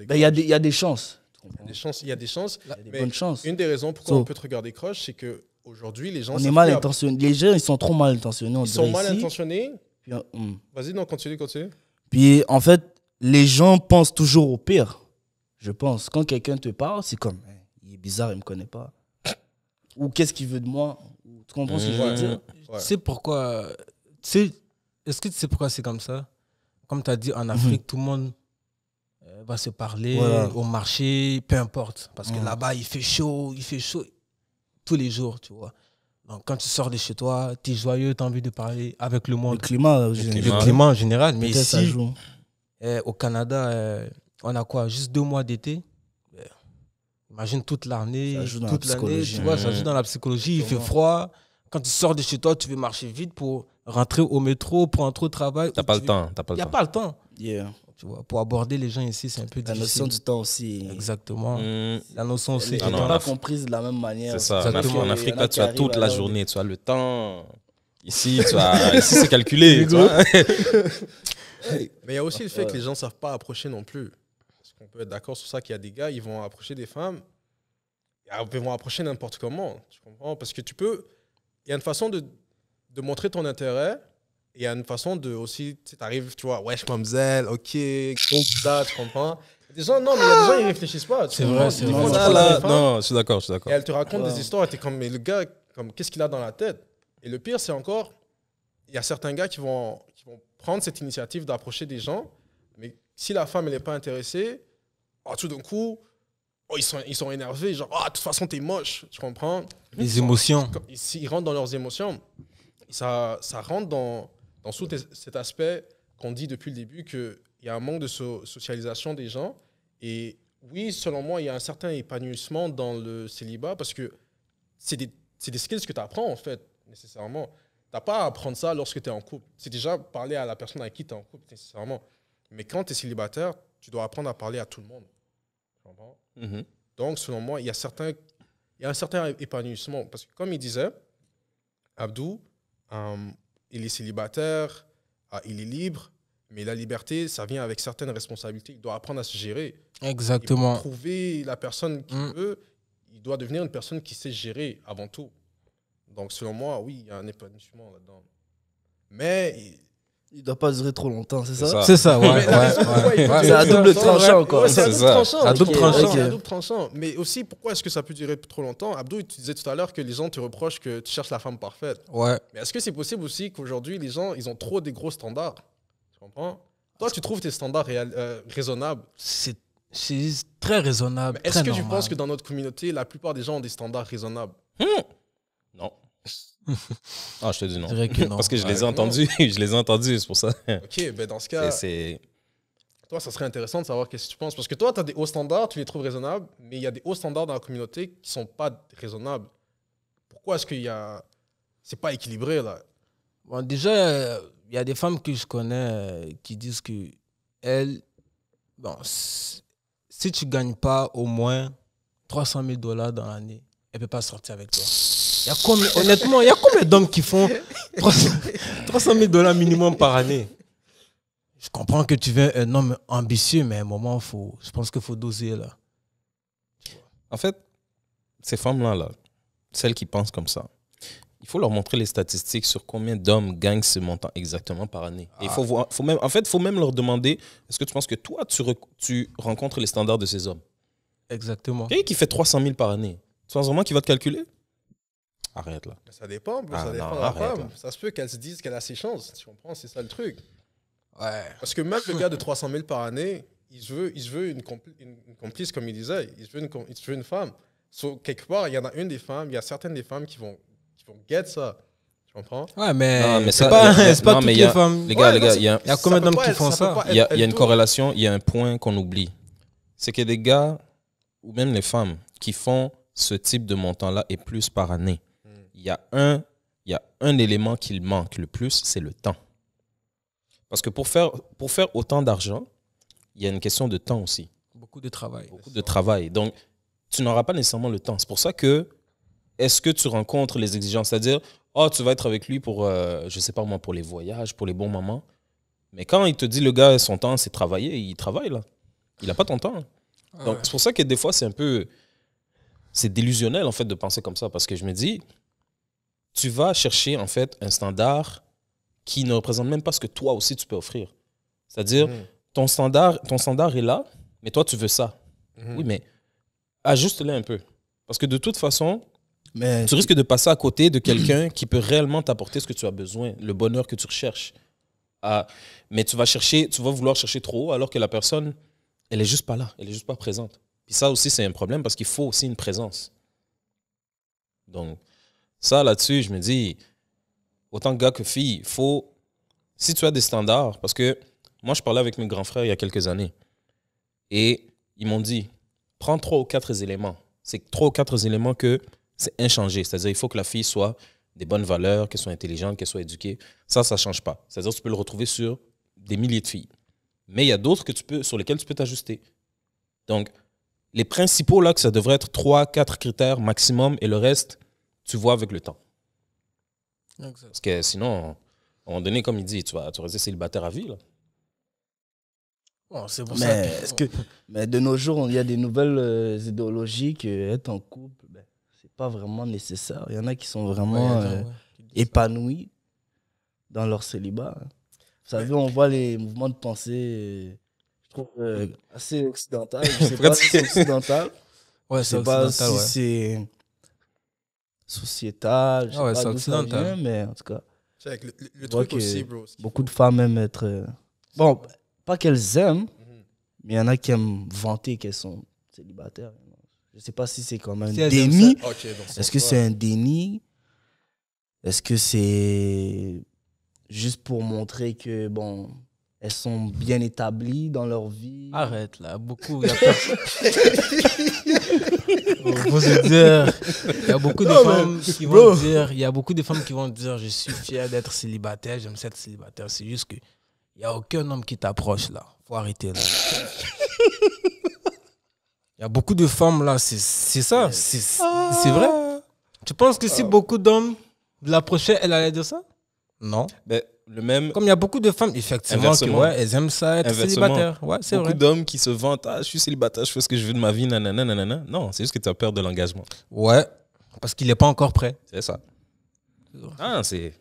Il ben, y, y, a des chances. Il y a des chances. Il des chances. y a des chances. Une des raisons pourquoi on peut te regarder croche, c'est que Aujourd'hui, les gens. On mal intentionnés. Les gens, ils sont trop mal intentionnés. ils sont mal intentionnés. Euh, hmm. Vas-y, non, continue, continue. Puis, en fait, les gens pensent toujours au pire. Je pense. Quand quelqu'un te parle, c'est comme, eh, il est bizarre, il me connaît pas. Ou qu'est-ce qu'il veut de moi Tu comprends ce que je veux dire Tu sais pourquoi Est-ce que tu sais pourquoi c'est comme ça Comme tu as dit, en mhm. Afrique, tout le monde euh, va se parler au marché, peu importe. Parce que mhm. là-bas, il fait chaud, il fait chaud tous les jours, tu vois. quand tu sors de chez toi, tu es joyeux, tu as envie de parler avec le monde. Le climat, euh, le climat, en général. Mais ici, eh, au Canada, eh, on a quoi Juste deux mois d'été eh, Imagine toute l'année, toute l'année, tu vois, ça dans la psychologie, il fait froid. Quand tu sors de chez toi, tu veux marcher vite pour rentrer au métro, pour entrer au travail. T'as pas, le temps, t'as pas le temps. pas le temps. Tu vois, pour aborder les gens ici, c'est un peu la difficile. La notion du temps aussi. Exactement. Mm. La notion aussi. On pas comprise de la même manière. C'est Ça. En Afrique, tu as toute la journée. Tu as le temps. Ici, ici c'est calculé. Mais il y a aussi le fait que les gens savent pas approcher non plus. Parce qu'on peut être d'accord sur ça qu'il y a des gars, ils vont approcher des femmes. Ils vont approcher n'importe comment. Tu comprends Parce que tu peux. Il y a une façon de, de montrer ton intérêt il y a une façon de aussi, tu arrives, tu vois, Wesh, je mamzelle, ok, compte ça, tu comprends. Des gens, non, mais il a des gens, ils réfléchissent pas. C'est vrai, c'est vrai. non, je suis d'accord, je suis d'accord. Et elle te raconte des histoires, et es comme, mais le gars, comme, qu'est-ce qu'il a dans la tête Et le pire, c'est encore, il y a certains gars qui vont, qui vont prendre cette initiative d'approcher des gens, mais si la femme, elle n'est pas intéressée, ah, tout d'un coup, oh, ils, sont, ils sont énervés, genre, ah, de toute façon, t'es moche, tu comprends Les émotions. ils, ils rentrent dans leurs émotions. Ça, ça rentre dans dans tout cet aspect qu'on dit depuis le début, qu'il y a un manque de socialisation des gens. Et oui, selon moi, il y a un certain épanouissement dans le célibat parce que c'est des, skills que tu apprends, en fait, nécessairement. Tu n'as pas à apprendre ça lorsque tu es en couple. C'est déjà parler à la personne avec qui tu es en couple, nécessairement. Mais quand tu es célibataire, tu dois apprendre à parler à tout le monde. Mhm. Donc, selon moi, il y, a certains, il y a un certain épanouissement. Parce que, comme il disait, Abdou, euh, il est célibataire, ah, il est libre, mais la liberté, ça vient avec certaines responsabilités. Il doit apprendre à se gérer. Exactement. Pour trouver la personne qu'il mm. veut, il doit devenir une personne qui sait gérer avant tout. Donc, selon moi, oui, il y a un épanouissement là-dedans. Mais il doit pas durer trop longtemps, c'est ça C'est ça, ouais. C'est à double tranchant, quoi. c'est à double tranchant. Mais aussi, pourquoi est-ce que ça peut durer trop longtemps Abdou, tu disais tout à l'heure que les gens te reprochent que tu cherches la femme parfaite. Ouais. Mais est-ce que c'est possible aussi qu'aujourd'hui, les gens, ils ont trop des gros standards Tu comprends Toi, tu trouves tes standards euh, raisonnables C'est très raisonnable. Est-ce que tu penses que dans notre communauté, la plupart des gens ont des standards raisonnables hmm. Non. Ah, je te dis non. Je que non. Parce que je les ai entendus, je les ai entendus, c'est pour ça. Ok, ben dans ce cas, c'est toi, ça serait intéressant de savoir qu'est-ce que tu penses. Parce que toi, tu as des hauts standards, tu les trouves raisonnables, mais il y a des hauts standards dans la communauté qui ne sont pas raisonnables. Pourquoi est-ce qu'il y a. C'est pas équilibré, là. déjà, il y a des femmes que je connais euh, qui disent que elles. Bon, si tu ne gagnes pas au moins 300 000 dollars dans l'année, elle ne peut pas sortir avec toi honnêtement, il y a combien d'hommes qui font 300 000 dollars minimum par année Je comprends que tu veux un homme ambitieux, mais à un moment, faut, je pense qu'il faut doser là. En fait, ces femmes-là, là, celles qui pensent comme ça, il faut leur montrer les statistiques sur combien d'hommes gagnent ce montant exactement par année. faut ah. voir, faut même, en fait, il faut même leur demander est-ce que tu penses que toi, tu, tu rencontres les standards de ces hommes Exactement. Quelqu'un qui fait 300 000 par année, tu penses vraiment qu'il va te calculer Arrête là. Ça dépend, ça ah, dépend Ça se peut qu'elle se dise qu'elle a ses chances, tu comprends, c'est ça le truc. Ouais. Parce que même le gars de 300 000 par année, il se veut, il veut une, complice, comme il disait, il se veut une, il veut une femme. quelque part, il y en a une des femmes, il y a certaines des femmes qui vont, qui vont get ça. Tu comprends? Ouais, mais, c'est pas, c'est pas toutes les femmes. Les gars, il y a, y a combien d'hommes qui font ça? Il y, y a, une corrélation, il y a un point qu'on oublie. C'est que des gars, ou même les femmes, qui font ce type de montant-là et plus par année, il y a un, il y a un élément qu'il manque le plus, c'est le temps. Parce que pour faire, pour faire autant d'argent, il y a une question de temps aussi. Beaucoup de travail. Beaucoup de travail. Donc, tu n'auras pas nécessairement le temps. C'est pour ça que, est-ce que tu rencontres les exigences C'est-à-dire, oh, tu vas être avec lui pour, euh, je sais pas moi, pour les voyages, pour les bons moments. Mais quand il te dit, le gars, son temps, c'est travailler, il travaille là. Il n'a pas ton temps. Ah Donc, c'est pour ça que des fois, c'est un peu. C'est délusionnel, en fait, de penser comme ça. Parce que je me dis, tu vas chercher en fait un standard qui ne représente même pas ce que toi aussi tu peux offrir. C'est-à-dire, mm. ton, standard, ton standard est là, mais toi tu veux ça. Mm-hmm. Oui, mais ajuste-le un peu. Parce que de toute façon, mais tu risques de passer à côté de quelqu'un qui peut réellement t'apporter ce que tu as besoin, le bonheur que tu recherches. Ah, mais tu vas chercher, tu vas vouloir chercher trop alors que la personne, elle est juste pas là, elle est juste pas présente. Puis ça aussi, c'est un problème parce qu'il faut aussi une présence. Donc, ça, là-dessus, je me dis, autant gars que fille, faut. Si tu as des standards, parce que moi, je parlais avec mes grands frères il y a quelques années, et ils m'ont dit, prends trois ou quatre éléments. C'est trois ou quatre éléments que c'est inchangé. C'est-à-dire, il faut que la fille soit des bonnes valeurs, qu'elle soit intelligente, qu'elle soit éduquée. Ça, ça ne change pas. C'est-à-dire, tu peux le retrouver sur des milliers de filles. Mais il y a d'autres que tu peux, sur lesquels tu peux t'ajuster. Donc, les principaux, là, que ça devrait être trois, quatre critères maximum, et le reste, tu vois avec le temps. Parce que sinon, à un moment donné, comme il dit, tu vas, tu rester célibataire à vie. Bon, oh, c'est mais, -ce que... mais de nos jours, il y a des nouvelles euh, idéologies euh, être en couple, ben, c'est pas vraiment nécessaire. Il y en a qui sont vraiment euh, épanouis dans leur célibat. Hein. Vous savez, on voit les mouvements de pensée, je trouve, assez occidental. pas occidental. Ouais, c'est pas c'est sociétal. Je ah ouais, ça vient, mais en tout cas. truc Beaucoup de femmes aiment être. Euh, bon, pas qu'elles aiment, mhm. mais il y en a qui aiment vanter qu'elles sont célibataires. Je sais pas si c'est comme un déni. Est-ce que c'est un déni Est-ce que c'est juste pour montrer que, bon, elles sont bien établies dans leur vie. Arrête là, beaucoup. Y oh, dire, il y a beaucoup de femmes qui vont dire, il y a beaucoup de femmes qui vont dire, je suis fier d'être célibataire, j'aime être célibataire. C'est juste que il y a aucun homme qui t'approche là. Faut arrêter là. Il y a beaucoup de femmes là, c'est ça, c'est vrai. Tu penses que si ah. beaucoup d'hommes l'approchaient, elle allait dire ça Non. Mais ben, même. Comme il y a beaucoup de femmes, effectivement, elles aiment ça, être célibataire. Ouais, c'est beaucoup d'hommes qui se vantent Ah, je suis célibataire, je fais ce que je veux de ma vie, nanana, Non, c'est juste que tu as peur de l'engagement. Ouais, parce qu'il n'est pas encore prêt. C'est ça. Ah, c'est.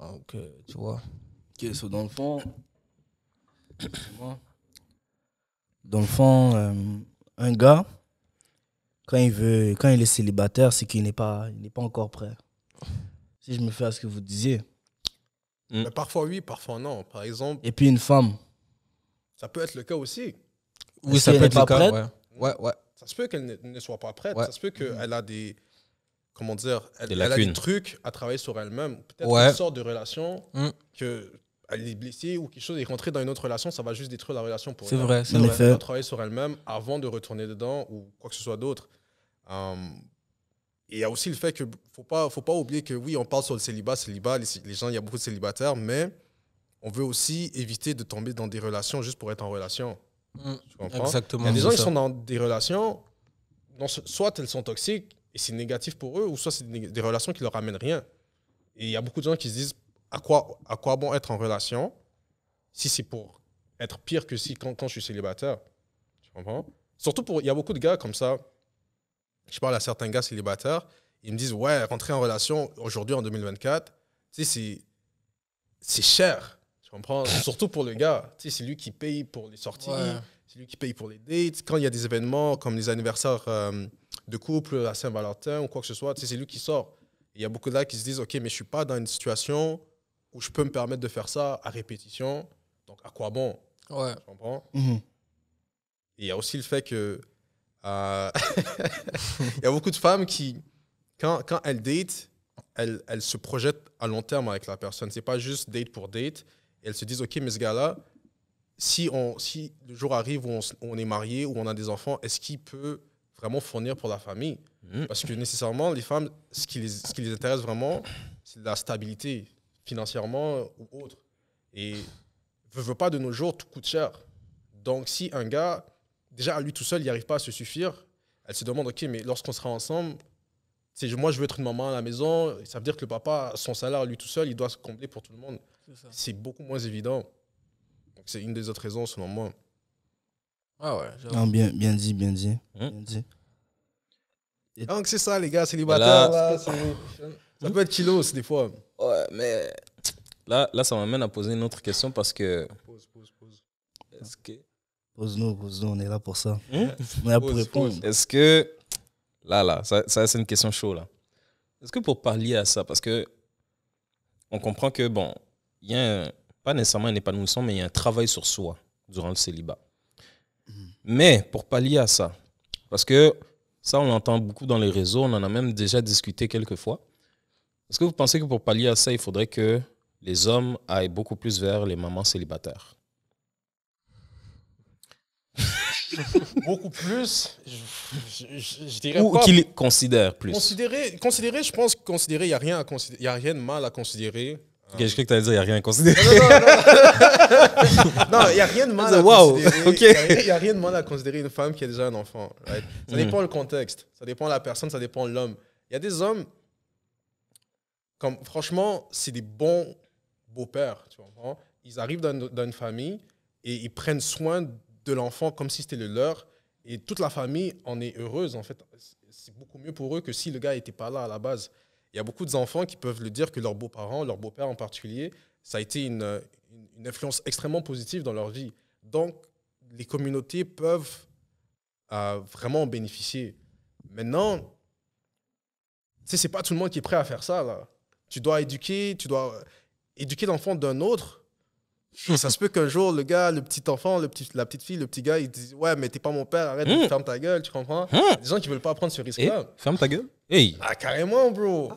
Donc, ah, tu vois. dans le fond. Dans le fond, euh, un gars, quand il, veut, quand il est célibataire, c'est qu'il n'est pas, pas encore prêt. Si je me fais à ce que vous disiez. Mm. Mais parfois oui, parfois non. Par exemple. Et puis une femme. Ça peut être le cas aussi. Oui, ça peut être le cas. Ouais. ouais. Ça se peut qu'elle ne, soit pas prête. Ça se peut qu'elle a des. Comment dire Elle, a trucs à travailler sur elle-même. Peut-être une sorte de relation mm. que elle est blessée ou quelque chose est rentrée dans une autre relation, ça va juste détruire la relation pour elle. C'est vrai, c'est Elle va travailler sur elle-même avant de retourner dedans ou quoi que ce soit d'autre. Hum, il y a aussi le fait qu'il ne faut pas, faut pas oublier que oui, on parle sur le célibat, célibat, les, gens, il y a beaucoup de célibataires, mais on veut aussi éviter de tomber dans des relations juste pour être en relation. Mmh, exactement. Il y a des gens qui sont dans des relations, soit elles sont toxiques et c'est négatif pour eux, ou soit c'est des relations qui leur amènent rien. Et il y a beaucoup de gens qui se disent à quoi, à quoi bon être en relation si c'est pour être pire que si quand, quand je suis célibataire. Tu comprends Surtout pour, il y a beaucoup de gars comme ça je parle à certains gars célibataires, ils me disent Ouais, rentrer en relation aujourd'hui en 2024, c'est cher. je comprends Surtout pour le gars. c'est lui qui paye pour les sorties, c'est lui qui paye pour les dates. Quand il y a des événements comme les anniversaires euh, de couple à Saint-Valentin ou quoi que ce soit, c'est lui qui sort. Il y a beaucoup de gars qui se disent Ok, mais je suis pas dans une situation où je peux me permettre de faire ça à répétition. Donc, à quoi bon Ouais. comprends mhm. il y a aussi le fait que euh, il y a beaucoup de femmes qui, quand, quand elles datent, elles, se projettent à long terme avec la personne. C'est pas juste date pour date. Elles se disent, OK, mais ce gars-là, si, on, si le jour arrive où on, est marié, où on a des enfants, est-ce qu'il peut vraiment fournir pour la famille mm. Parce que nécessairement, les femmes, ce qui les, ce qui les intéresse vraiment, c'est la stabilité financièrement ou autre. Et veut, veut pas de nos jours, tout coûte cher. Donc si un gars déjà lui tout seul, il n'arrive pas à se suffire. Elle se demande, ok, mais lorsqu'on sera ensemble, moi je veux être une maman à la maison, ça veut dire que le papa, son salaire lui tout seul, il doit se combler pour tout le monde. C'est beaucoup moins évident. c'est une des autres raisons selon moi. Ah ouais. bien, bien dit, bien dit, hmm? bien dit. Ah, donc c'est ça les gars, célibataires. là, ça peut être kilos des fois. Ouais, mais là, là ça m'amène à poser une autre question parce que. Pose, pose, pose. Est-ce que on est là pour ça. Hein? On est pour répondre. Est-ce que. Là, là, ça, c'est une question chaude, Est-ce que pour pallier à ça, parce que on comprend que, bon, il y a pas nécessairement un épanouissement, mais il y a un travail sur soi durant le célibat. Mhm. Mais pour pallier à ça, parce que ça, on l'entend beaucoup dans les réseaux, on en a même déjà discuté quelques fois. Est-ce que vous pensez que pour pallier à ça, il faudrait que les hommes aillent beaucoup plus vers les mamans célibataires Beaucoup plus. Je, Ou qu'il considère plus. Considérer, considérer, je pense, considérer, il n'y a, rien y a rien de mal à considérer. je hein. crois que tu allais dire, il n'y a rien à considérer. Non, il n'y a rien de mal à considérer. Il n'y a, rien de mal à considérer une femme qui a déjà un enfant. Ça hmm. dépend le contexte, ça dépend la personne, ça dépend de l'homme. Il y a des hommes, comme franchement, c'est des bons beaux-pères, tu Ils arrivent dans, dans une famille et ils prennent soin de l'enfant comme si c'était le leur. Et toute la famille en est heureuse, en fait. C'est beaucoup mieux pour eux que si le gars n'était pas là à la base. Il y a beaucoup d'enfants qui peuvent le dire que leurs beaux-parents, leur beau-père en particulier, ça a été une, influence extrêmement positive dans leur vie. Donc, les communautés peuvent euh, vraiment en bénéficier. Maintenant, c'est pas tout le monde qui est prêt à faire ça. Là. Tu dois éduquer, tu dois euh, éduquer l'enfant d'un autre ça se peut qu'un jour, le gars, le petit enfant, le petit, la petite fille, le petit gars, ils disent Ouais, mais t'es pas mon père, arrête, hmm. ferme ta gueule, tu comprends hmm. Des gens qui veulent pas prendre ce risque-là. Eh, ferme ta gueule Ah, carrément, bro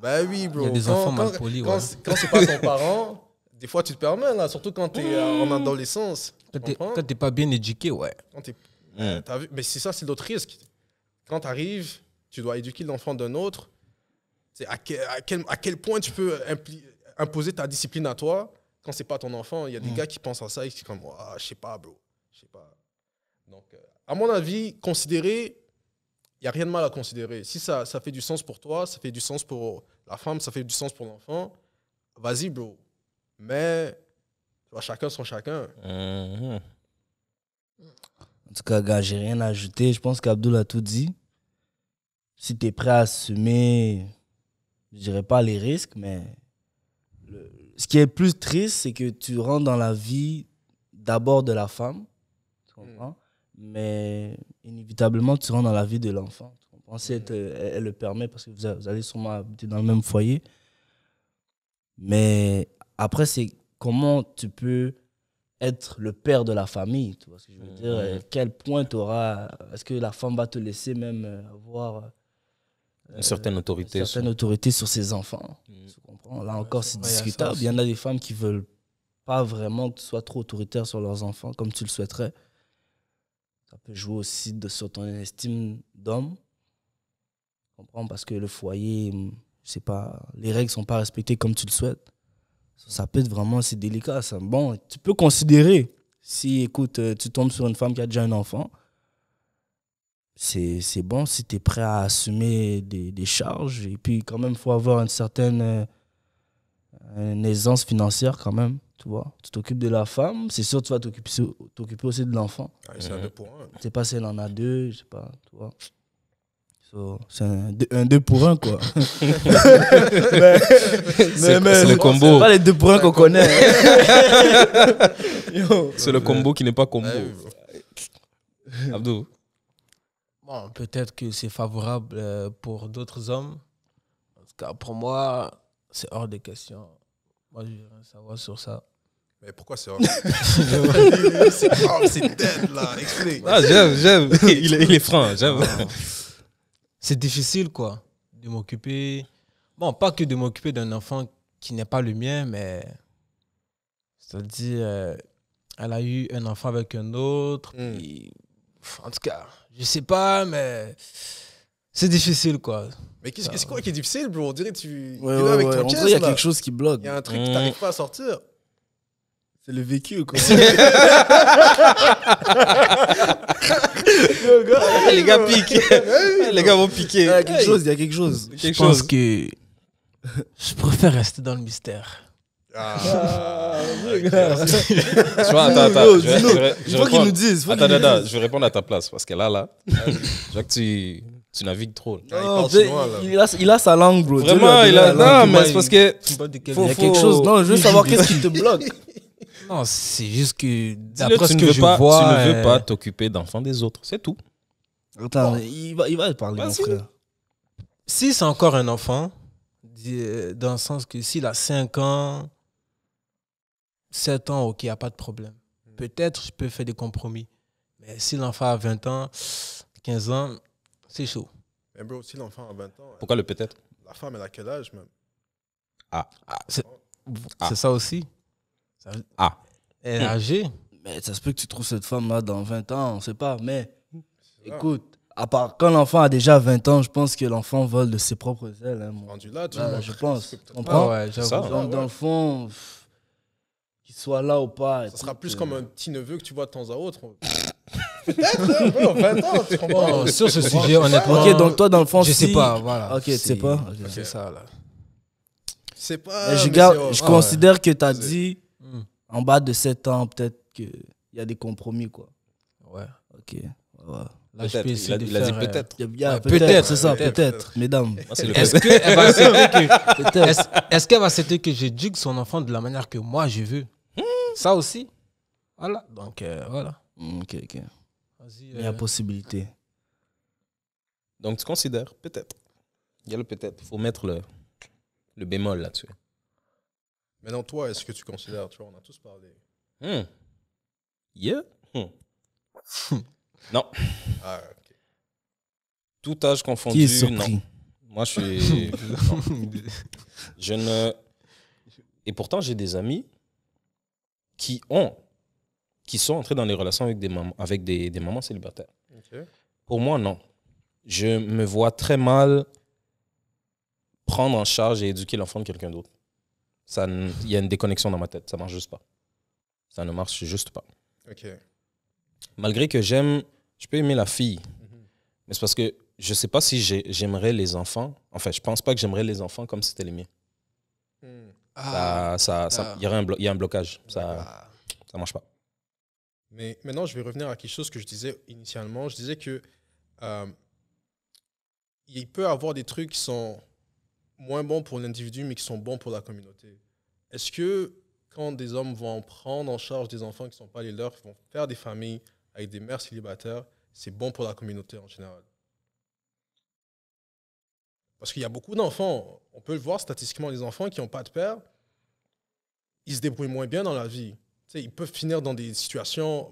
Ben oui, bro. des quand, enfants mal polis, ouais. quand c'est pas ton parent, des fois tu te permets, là, surtout quand t'es es euh, en hmm. adolescence. Quand t'es pas bien éduqué, ouais. Quand mais c'est ça, c'est l'autre risque. Quand t'arrives, tu dois éduquer l'enfant d'un autre. C'est à, quel, à quel point tu peux imposer ta discipline à toi quand c'est pas ton enfant, il y a des mm. gars qui pensent à ça et qui sont comme, ah, je sais pas, bro. Je sais pas. Donc, euh, à mon avis, considérer, il y a rien de mal à considérer. Si ça, ça fait du sens pour toi, ça fait du sens pour la femme, ça fait du sens pour l'enfant, vas-y, bro. Mais, chacun son chacun. Mhm. En tout cas, gars, j'ai rien à ajouter. Je pense qu'Abdoul a tout dit. Si tu es prêt à assumer, je dirais pas les risques, mais le, ce qui est plus triste, c'est que tu rentres dans la vie d'abord de la femme, tu mm. comprends, mais inévitablement, tu rentres dans la vie de l'enfant. Tu comprends, mm. elle, le permet, parce que vous, allez sûrement habiter dans le même foyer. Mais après, c'est comment tu peux être le père de la famille. Tu vois je veux mm. dire Quel point tu auras Est-ce que la femme va te laisser même euh, avoir euh, une certaine autorité. sur... sur ses enfants. Mm. Là encore, c'est discutable. Il y en a des femmes qui veulent pas vraiment que tu sois trop autoritaire sur leurs enfants comme tu le souhaiterais. Ça peut jouer aussi de, sur ton estime d'homme. Comprends parce que le foyer, c'est mm, pas, les règles sont pas respectées comme tu le souhaites. Ça peut être vraiment, c'est délicat. Ça. Bon, tu peux considérer si, écoute, euh, tu tombes sur une femme qui a déjà un enfant, c'est bon si tu es prêt à assumer des, des, charges. Et puis, quand même, il faut avoir une certaine euh, aisance financière quand même. Tu vois, tu t'occupes de la femme, c'est sûr tu vas t'occuper aussi de l'enfant. Ah, c'est un 2 pour 1. Je sais pas si elle en a deux, je sais pas, tu vois. c'est un 2 pour 1, quoi. mais, c'est le combo. C'est pas les 2 pour 1 qu'on connaît. c'est le combo qui n'est pas combo. Abdou. Bon, peut-être que c'est favorable euh, pour d'autres hommes. En tout cas, pour moi, c'est hors de question. Moi, je veux savoir sur ça. Mais pourquoi c'est hors C'est grave, c'est dead, là. Explique. Ah, j'aime, j'aime. Il, il, est franc, j'aime. Ah, c'est difficile, quoi, de m'occuper. Bon, pas que de m'occuper d'un enfant qui n'est pas le mien, mais. C'est-à-dire, euh, elle a eu un enfant avec un autre. Hmm. En tout cas je sais pas, mais c'est difficile, quoi. Mais qu'est-ce c'est quoi qui est difficile, bro? On dirait que tu. es là avec ton il y a quelque chose qui bloque. Il y a un truc mm. que t'arrive pas à sortir. C'est le vécu, quoi. Ah, les gars piquent. Ah, bah les gars vont piquer. Il y a quelque chose, il y a quelque chose. je pense que je préfère rester dans le mystère. Ah, attends, attends. Je, vais, nous disent. Attends, attends, je vais répondre à ta place parce que là, là, tu, tu navigues trop. Ah, il, a, il, a, sa langue, bro. Vraiment, il Non, hein. mais c'est parce que. Il y a quelque chose. Non, je veux savoir qu'est-ce qui te bloque. Non, c'est juste que d'après ce que tu ne veux euh, pas t'occuper d'enfants des autres, c'est tout. Attends, il va, il va parler, mon frère. Si c'est encore un enfant, euh, dans le sens que s'il a 5 ans, 7 ans, ok, il n'y a pas de problème. Mm. Peut-être je peux faire des compromis. Mais si l'enfant a 20 ans, 15 ans, c'est chaud. Mais bro, si l'enfant a 20 ans. Pourquoi le peut-être La femme, elle a quel âge même ah. Ah, ah. c'est ça aussi Ah. Elle est âgée. Mais ça se peut que tu trouves cette femme-là dans 20 ans, on ne sait pas. Mais écoute, à part quand l'enfant a déjà 20 ans, je pense que l'enfant vole de ses propres ailes. Hein, je pense. Ah dans le fond soit là ou pas. Ça sera plus comme euh, un petit neveu que tu vois de temps à autre. Peut-être, hein, sur ce sujet, honnêtement. Ok, donc toi, dans le fond, je sais pas, voilà. Ok, tu sais pas. C'est ça, là. pas. je, ah considère que tu as dit hmm. en bas de 7 ans, peut-être qu'il y a des compromis, quoi. Ouais. Ok. Là, je peux il, a, il dit peut-être. peut-être, c'est ça, peut-être, mesdames. Est-ce qu'elle va accepter que, est-ce, qu'elle va que digue son enfant de la manière que moi je veux ça aussi. Voilà. Donc, euh, voilà. Mm, ok, ok. Il y a euh, possibilité. Donc, tu considères, peut-être. Il y a le peut-être. Il faut mettre le, le bémol là-dessus. Maintenant, toi, est-ce que tu considères, tu vois, on a tous parlé. Hmm. Yeah. Hmm. hmm. non. Ah, Tout âge confondu, non. Moi, je suis. je ne. Et pourtant, j'ai des amis qui ont, qui sont entrés dans les relations avec des, avec des, mamans célibataires. Pour moi, non. Je me vois très mal prendre en charge et éduquer l'enfant de quelqu'un d'autre. Il y a une déconnexion dans ma tête. Ça ne marche juste pas. Ça ne marche juste pas. Malgré que j'aime, je peux aimer la fille, mhm. mais c'est parce que je ne sais pas si j'aimerais les enfants. Enfin, je ne pense pas que j'aimerais les enfants comme c'était les miens. Ah, ça, ça, il, y, y a un blocage. Ça ne marche pas. Mais maintenant, je vais revenir à quelque chose que je disais initialement. Je disais que euh, il peut avoir des trucs qui sont moins bons pour l'individu, mais qui sont bons pour la communauté. Est-ce que quand des hommes vont prendre en charge des enfants qui ne sont pas les leurs, qui vont faire des familles avec des mères célibataires, c'est bon pour la communauté en général parce qu'il y a beaucoup d'enfants, on peut le voir statistiquement, les enfants qui n'ont pas de père, ils se débrouillent moins bien dans la vie. ils peuvent finir dans des situations,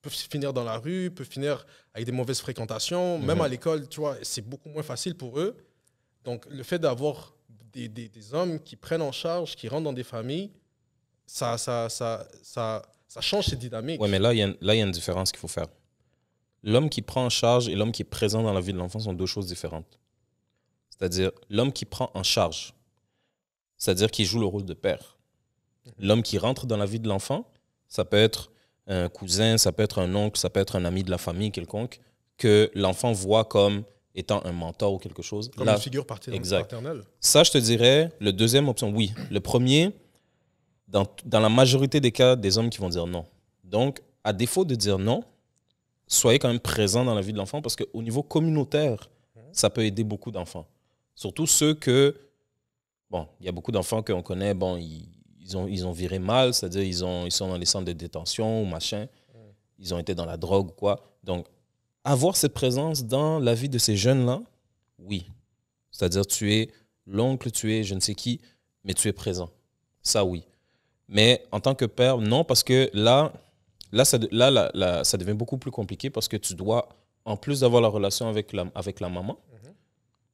peuvent finir dans la rue, peuvent finir avec des mauvaises fréquentations, mhm. même à l'école, tu vois, c'est beaucoup moins facile pour eux. Donc le fait d'avoir des, hommes qui prennent en charge, qui rentrent dans des familles, ça, ça, ça, ça, change cette dynamique. Oui, mais là, il y a une différence qu'il faut faire l'homme qui prend en charge et l'homme qui est présent dans la vie de l'enfant sont deux choses différentes c'est-à-dire l'homme qui prend en charge, c'est-à-dire qui joue le rôle de père. L'homme qui rentre dans la vie de l'enfant, ça peut être un cousin, ça peut être un oncle, ça peut être un ami de la famille quelconque, que l'enfant voit comme étant un mentor ou quelque chose. Comme une figure paternelle. Ça, je te dirais, le deuxième option, oui. Le premier, dans, dans la majorité des cas, des hommes qui vont dire non. Donc, à défaut de dire non, soyez quand même présent dans la vie de l'enfant parce qu'au niveau communautaire, ça peut aider beaucoup d'enfants. Surtout ceux que, bon, il y a beaucoup d'enfants que on connaît, bon, ils, ont, ils ont viré mal, c'est-à-dire ils, ont, ils sont dans les centres de détention ou machin, mm. ils ont été dans la drogue ou quoi. Donc, avoir cette présence dans la vie de ces jeunes-là, oui. C'est-à-dire tu es l'oncle, tu es je ne sais qui, mais tu es présent. Ça, oui. Mais en tant que père, non, parce que là, là, ça, ça devient beaucoup plus compliqué parce que tu dois, en plus d'avoir la relation avec la, avec la maman,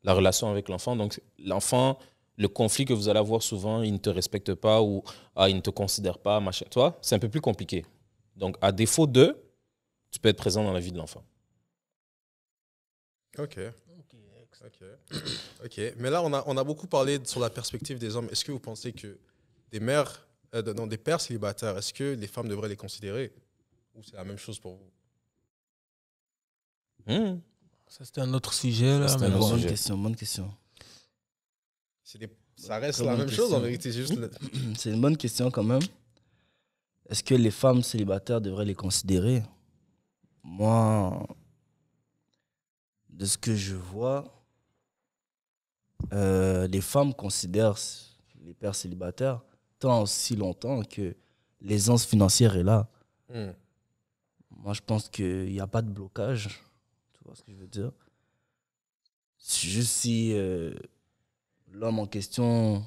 la relation avec l'enfant. Donc l'enfant, le conflit que vous allez avoir souvent, il ne te respecte pas ou ah, il ne te considère pas, machin. Toi, c'est un peu plus compliqué. Donc à défaut de, tu peux être présent dans la vie de l'enfant. Ok. Okay. ok. Mais là, on a, on a beaucoup parlé sur la perspective des hommes. Est-ce que vous pensez que des mères, euh, des pères célibataires, est-ce que les femmes devraient les considérer Ou c'est la même chose pour vous hmm. Ça, c'était un autre sujet. bonne question, Ça reste la même chose en vérité. C'est une bonne question quand même. Est-ce que les femmes célibataires devraient les considérer Moi, de ce que je vois, euh, les femmes considèrent les pères célibataires tant aussi longtemps que l'aisance financière est là. Hmm. Moi, je pense qu'il n'y a pas de blocage vois ce que je veux dire Juste si euh, l'homme en question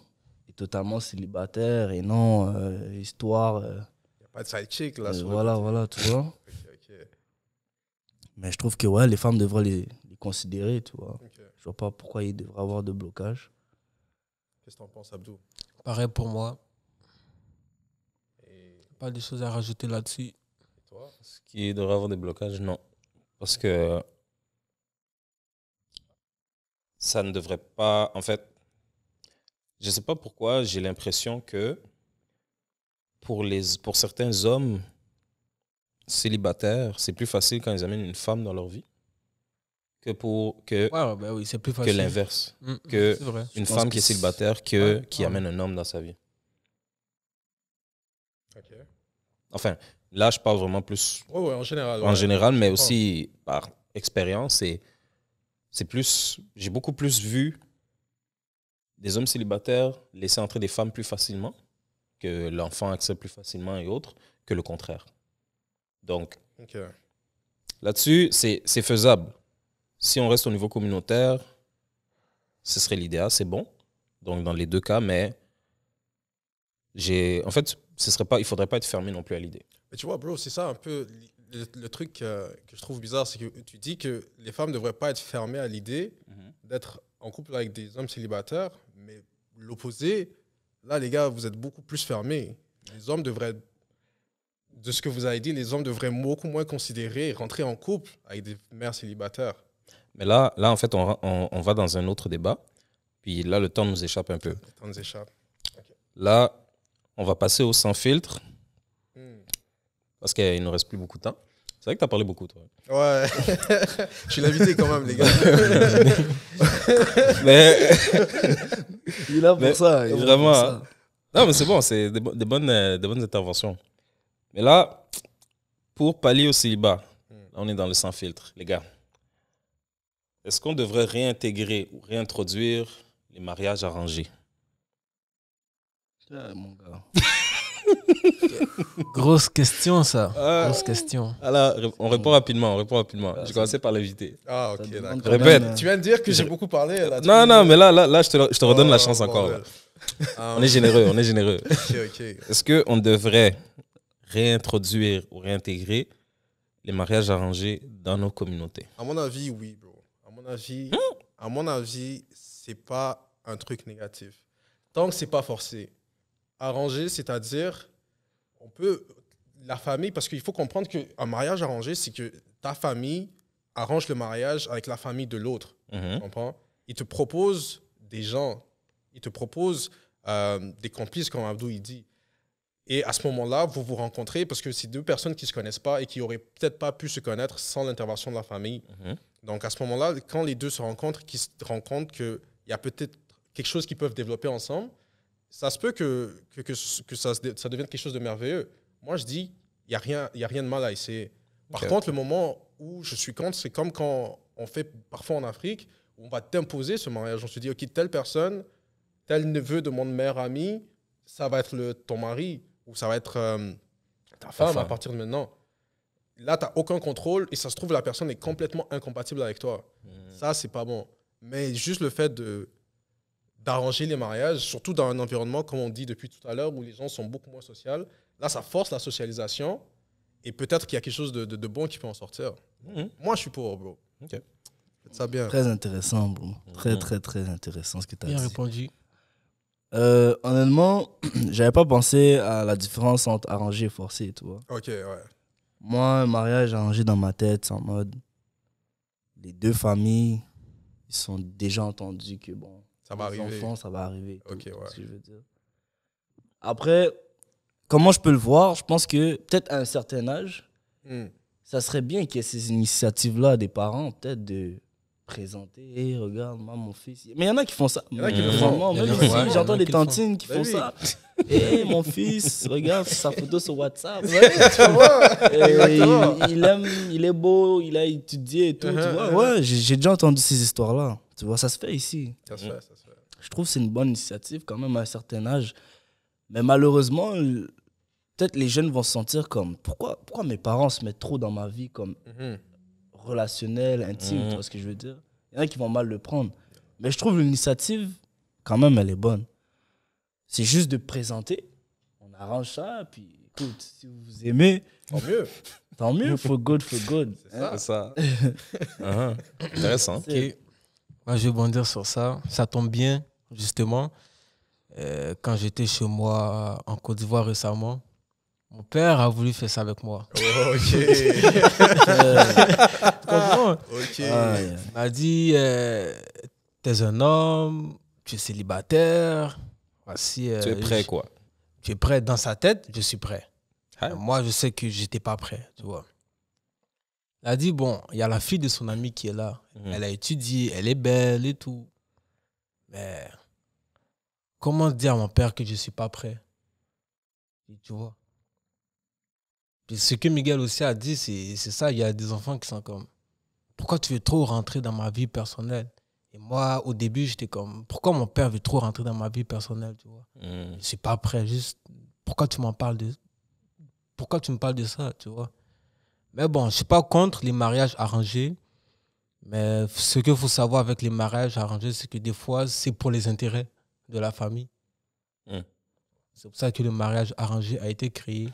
est totalement célibataire et non euh, histoire. Il euh, n'y a pas de side chick là. voilà, voilà, tu vois. Mais je trouve que ouais, les femmes devraient les, considérer, tu vois. Je vois pas pourquoi il devrait avoir de blocage. Qu'est-ce que tu en penses, Abdou Pareil pour moi. Pas des choses à rajouter là-dessus. Et toi Ce qui devrait avoir des blocages, non. Parce que ça ne devrait pas. En fait, je ne sais pas pourquoi, j'ai l'impression que pour, les, pour certains hommes célibataires, c'est plus facile quand ils amènent une femme dans leur vie que pour que bah oui, c'est plus l'inverse mm, mm, que une femme qui est célibataire que qui amène un homme dans sa vie enfin là je parle vraiment plus en général en général mais aussi par expérience et c'est plus. J'ai beaucoup plus vu des hommes célibataires laisser entrer des femmes plus facilement, que l'enfant accède plus facilement et autres, que le contraire. Donc, là-dessus, c'est faisable. Si on reste au niveau communautaire, ce serait l'idéal, c'est bon. Donc, dans les deux cas, mais j'ai. En fait, ce serait pas, il faudrait pas être fermé non plus à l'idée. Mais tu vois, bro, c'est ça un peu le, truc euh, que je trouve bizarre, c'est que tu dis que les femmes ne devraient pas être fermées à l'idée mhm. d'être en couple avec des hommes célibataires, mais l'opposé, là, les gars, vous êtes beaucoup plus fermés. Les hommes devraient, de ce que vous avez dit, les hommes devraient beaucoup moins considérer rentrer en couple avec des mères célibataires. Mais là, là en fait, on, va dans un autre débat. Puis là, le temps nous échappe un peu. Le temps nous échappe. Là, on va passer au sans filtre parce qu'il ne nous reste plus beaucoup de temps. C'est vrai que tu as parlé beaucoup, toi. Ouais. je suis l'invité quand même, les gars. mais. Il est pour ça. vraiment. Hein. Non, mais c'est bon, c'est des, bonnes, euh, des bonnes interventions. Mais là, pour pallier au célibat, hmm. on est dans le sans-filtre, les gars. Est-ce qu'on devrait réintégrer ou réintroduire les mariages arrangés ah, mon gars. Grosse question, ça. Ah. Grosse question. Alors, on répond rapidement, on répond rapidement. je commençais par l'éviter. Ah, ok, d'accord. Euh, tu viens de dire que j'ai beaucoup parlé. non, non, mais là, là, je, te, je redonne la ah, chance encore. on est généreux, on est généreux. Est-ce qu'on devrait réintroduire ou réintégrer les mariages arrangés dans nos communautés À mon avis, oui, bro. À mon avis, hmm? à avis c'est pas un truc négatif. Tant que c'est pas forcé arrangé, c'est-à-dire, on peut. La famille, parce qu'il faut comprendre qu'un mariage arrangé, c'est que ta famille arrange le mariage avec la famille de l'autre. Mhm. Il te propose des gens, il te propose euh, des complices, comme Abdou il dit. Et à ce moment-là, vous vous rencontrez parce que c'est deux personnes qui ne se connaissent pas et qui n'auraient peut-être pas pu se connaître sans l'intervention de la famille. Mhm. Donc à ce moment-là, quand les deux se rencontrent, qu'ils se rendent compte qu'il y a peut-être quelque chose qu'ils peuvent développer ensemble, ça se peut que, que, que, ça, ça, devienne quelque chose de merveilleux. Moi, je dis, il n'y a, rien, y a rien de mal à essayer. Par contre, le moment où je suis contre, c'est comme quand on fait parfois en Afrique, où on va t'imposer ce mariage. On se dit, OK, telle personne, tel neveu de mon meilleur ami, ça va être le, ton mari ou ça va être euh, ta femme, à partir de maintenant. Là, tu n'as aucun contrôle et ça se trouve, la personne est complètement incompatible avec toi. Hmm. Ça, c'est pas bon. Mais juste le fait de d'arranger les mariages, surtout dans un environnement, comme on dit depuis tout à l'heure, où les gens sont beaucoup moins sociaux. Là, ça force la socialisation et peut-être qu'il y a quelque chose de, bon qui peut en sortir. Mhm. Moi, je suis pauvre, bro. ça bien. Très intéressant, bro. Mhm. Très, très, très intéressant ce que tu as répondu. Euh, honnêtement, j'avais pas pensé à la différence entre arrangé et forcé, tu vois. Ok, Moi, un mariage arrangé dans ma tête, en mode les deux familles, ils sont déjà entendus que bon, ça va arriver. ça va arriver. Après, comment je peux le voir Je pense que peut-être à un certain âge, hmm. ça serait bien qu'il y ait ces initiatives-là des parents, peut-être de présenter Hé, regarde, moi, mon fils. Mais il y en a qui font ça. Il y en a qui j'entends des tantines qui font, ça. Hé, bah eh, mon fils, regarde sa photo sur WhatsApp. Eh, il, il est beau, il a étudié et tout. Uh-huh, uh-huh. ouais, j'ai déjà entendu ces histoires-là. Tu vois, ça se fait ici. Ça se mm. fait, ça se fait. Je trouve que c'est une bonne initiative quand même à un certain âge. Mais malheureusement, peut-être les jeunes vont se sentir comme pourquoi, pourquoi mes parents se mettent trop dans ma vie comme relationnel mm-hmm. relationnelle, intime, tu mm-hmm. vois ce que je veux dire Il y en a qui vont mal le prendre. Mais je trouve l'initiative, quand même, elle est bonne. C'est juste de présenter, on arrange ça, puis écoute, si vous aimez. Tant mieux Tant mieux, for good, for good. C'est hein? ça. ça. Ah, ah. Intéressant. Moi, je vais bondir sur ça. Ça tombe bien, justement. Euh, quand j'étais chez moi en Côte d'Ivoire récemment, mon père a voulu faire ça avec moi. ok. euh, comprends il m'a dit euh, es un homme, tu es célibataire. Euh, tu es prêt, quoi. Tu es prêt dans sa tête, je suis prêt. Hein? Moi, je sais que j'étais pas prêt, tu vois. Il a dit, bon, il y a la fille de son ami qui est là. Mhm. Elle a étudié, elle est belle et tout. Mais comment dire à mon père que je ne suis pas prêt Tu vois Ce que Miguel aussi a dit, c'est ça. Il y a des enfants qui sont comme, pourquoi tu veux trop rentrer dans ma vie personnelle et moi, au début, j'étais comme, pourquoi mon père veut trop rentrer dans ma vie personnelle, tu vois mhm. Je suis pas prêt, juste, pourquoi tu m'en parles de... Pourquoi tu me parles de ça, tu vois mais bon, je suis pas contre les mariages arrangés. Mais ce qu'il faut savoir avec les mariages arrangés, c'est que des fois, c'est pour les intérêts de la famille. Hein. C'est pour ça que le mariage arrangé a été créé.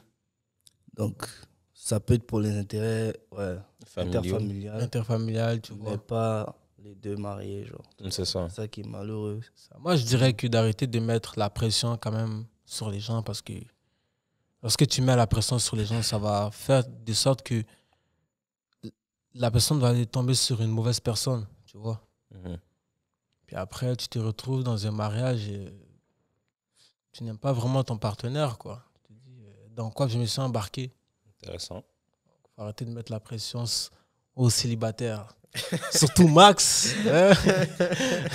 Donc, ça peut être pour les intérêts ouais, interfamiliales. Interfamilial, tu vois. Mais pas les deux mariés, genre. Mm, c'est ça. ça qui est malheureux. Moi, je dirais que d'arrêter de mettre la pression quand même sur les gens parce que Lorsque tu mets la pression sur les gens, ça va faire de sorte que la personne va tomber sur une mauvaise personne, tu vois. Mhm. Puis après, tu te retrouves dans un mariage et tu n'aimes pas vraiment ton partenaire, quoi. Euh, dans quoi je me suis embarqué Intéressant. Faut arrêter de mettre la pression aux célibataires. Surtout Max. Hein.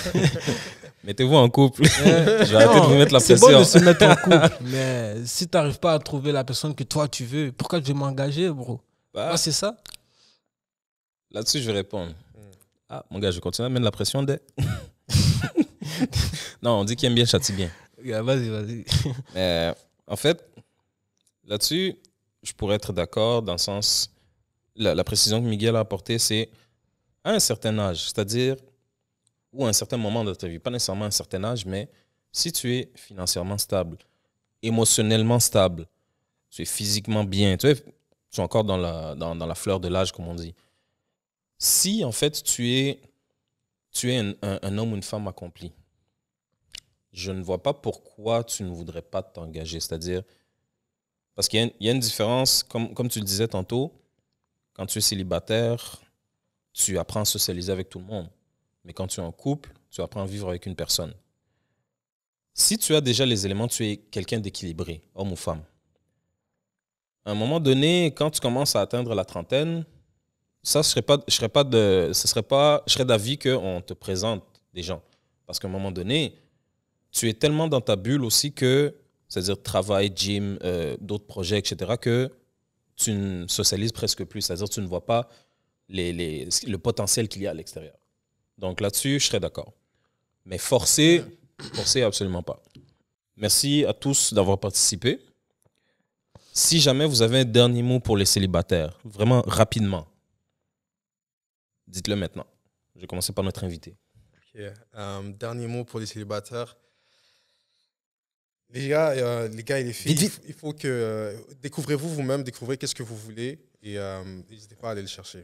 Mettez-vous en couple. Je vais de vous mettre la pression. C'est bon de se mettre en couple, mais si tu n'arrives pas à trouver la personne que toi tu veux, pourquoi je vais m'engager, bro bah. ah, C'est ça Là-dessus, je vais répondre. Ah, mon gars, je continue à mettre la pression non, on dit qu'il aime bien, châtie bien. vas-y, vas-y. en fait, là-dessus, je pourrais être d'accord dans le sens. La, la précision que Miguel a apportée, c'est à un certain âge, c'est-à-dire, ou à un certain moment de ta vie, pas nécessairement un certain âge, mais si tu es financièrement stable, émotionnellement stable, tu es physiquement bien, tu es, encore dans la, dans, la fleur de l'âge, comme on dit. Si, en fait, tu es, tu es un, homme ou une femme accompli, je ne vois pas pourquoi tu ne voudrais pas t'engager. C'est-à-dire, parce qu'il y, a une différence, comme, comme tu le disais tantôt, quand tu es célibataire, tu apprends à socialiser avec tout le monde. Mais quand tu es en couple, tu apprends à vivre avec une personne. Si tu as déjà les éléments, tu es quelqu'un d'équilibré, homme ou femme. À un moment donné, quand tu commences à atteindre la trentaine, ça, je serais pas, je pas de, ce serait pas, je d'avis qu'on te présente des gens. Parce qu'à un moment donné, tu es tellement dans ta bulle aussi que, c'est-à-dire travail, gym, euh, d'autres projets, etc., que tu ne socialises presque plus. C'est-à-dire tu ne vois pas le potentiel qu'il y a à l'extérieur. Donc là-dessus, je serais d'accord. Mais forcer, forcer absolument pas. Merci à tous d'avoir participé. Si jamais vous avez un dernier mot pour les célibataires, vraiment rapidement, dites-le maintenant. Je vais commencer par notre invité. Euh, dernier mot pour les célibataires. Les gars, euh, les gars et les filles, il faut que euh, découvrez qu'est-ce que vous voulez et n'hésitez pas à aller le chercher.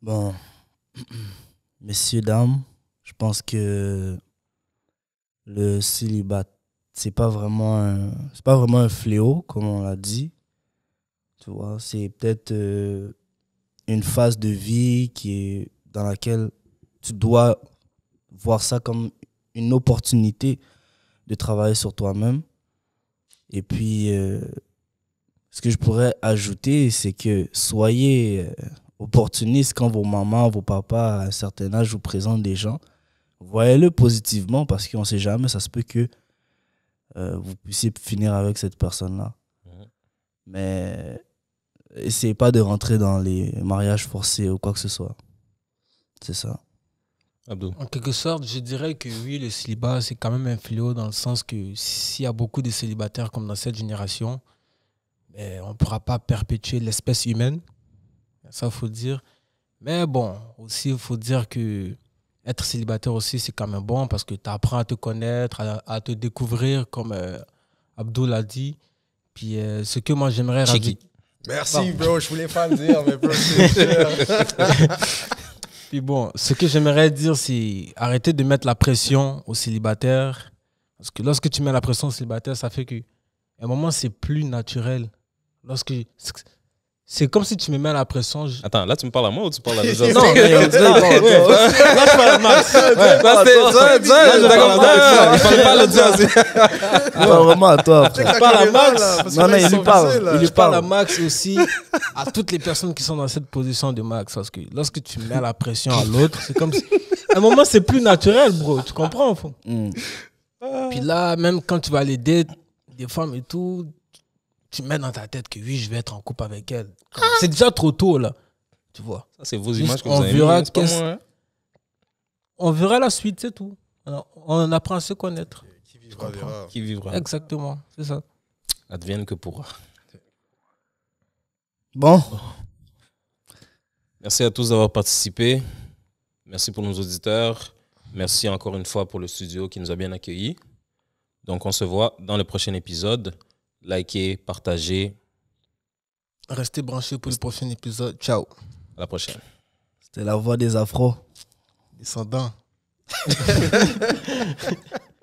Bon, messieurs, dames, je pense que le célibat, c'est pas vraiment pas vraiment un fléau, comme on l'a dit. Tu vois, c'est peut-être euh, une phase de vie qui est, dans laquelle tu dois voir ça comme une opportunité de travailler sur toi-même. Et puis, euh, ce que je pourrais ajouter, c'est que soyez, euh, opportuniste quand vos mamans, vos papas, à un certain âge, vous présentent des gens. Voyez-le positivement parce qu'on ne sait jamais, ça se peut que euh, vous puissiez finir avec cette personne-là. Mm-hmm. Mais essayez pas de rentrer dans les mariages forcés ou quoi que ce soit. C'est ça. Abdou. En quelque sorte, je dirais que oui, le célibat, c'est quand même un fléau dans le sens que s'il y a beaucoup de célibataires comme dans cette génération, eh, on ne pourra pas perpétuer l'espèce humaine. Ça, il faut dire. Mais bon, aussi, il faut dire que être célibataire aussi, c'est quand même bon parce que tu apprends à te connaître, à, te découvrir, comme euh, Abdul a dit. Puis euh, ce que moi, j'aimerais. Merci, bro. Je voulais pas le dire, mais bro, Puis bon, ce que j'aimerais dire, c'est arrêter de mettre la pression au célibataire Parce que lorsque tu mets la pression aux célibataires, ça fait que un moment, c'est plus naturel. Lorsque c'est comme si tu me mets à la pression. Attends, là, tu me parles à moi ou tu parles à l'autre non, mais Là, je parle à Max. Ouais. Là, c'est je parle pas vraiment à toi. Tu parles à Max. Non, non, il lui parle. Il lui parle à Max aussi, à toutes les personnes qui sont dans cette position de Max. Parce que lorsque tu mets la pression à l'autre, c'est comme si. À un moment, c'est plus naturel, bro. Tu comprends, en fond? Hmm. Puis là, même quand tu vas les des femmes et tout, tu mets dans ta tête que oui, je vais être en couple avec elle. Ah. C'est déjà trop tôt, là. Tu vois. Ça, c'est vos images que vous on verra hein. On verra la suite, c'est tout. on apprend à se connaître. Qui vivra, Qui vivra. Exactement, c'est ça. Advienne que pourra. Bon. Merci à tous d'avoir participé. Merci pour nos auditeurs. Merci encore une fois pour le studio qui nous a bien accueillis. Donc, on se voit dans le prochain épisode likez, partagez. Restez branchés pour le prochain épisode. Ciao. À la prochaine. C'était la voix des afros. Descendants.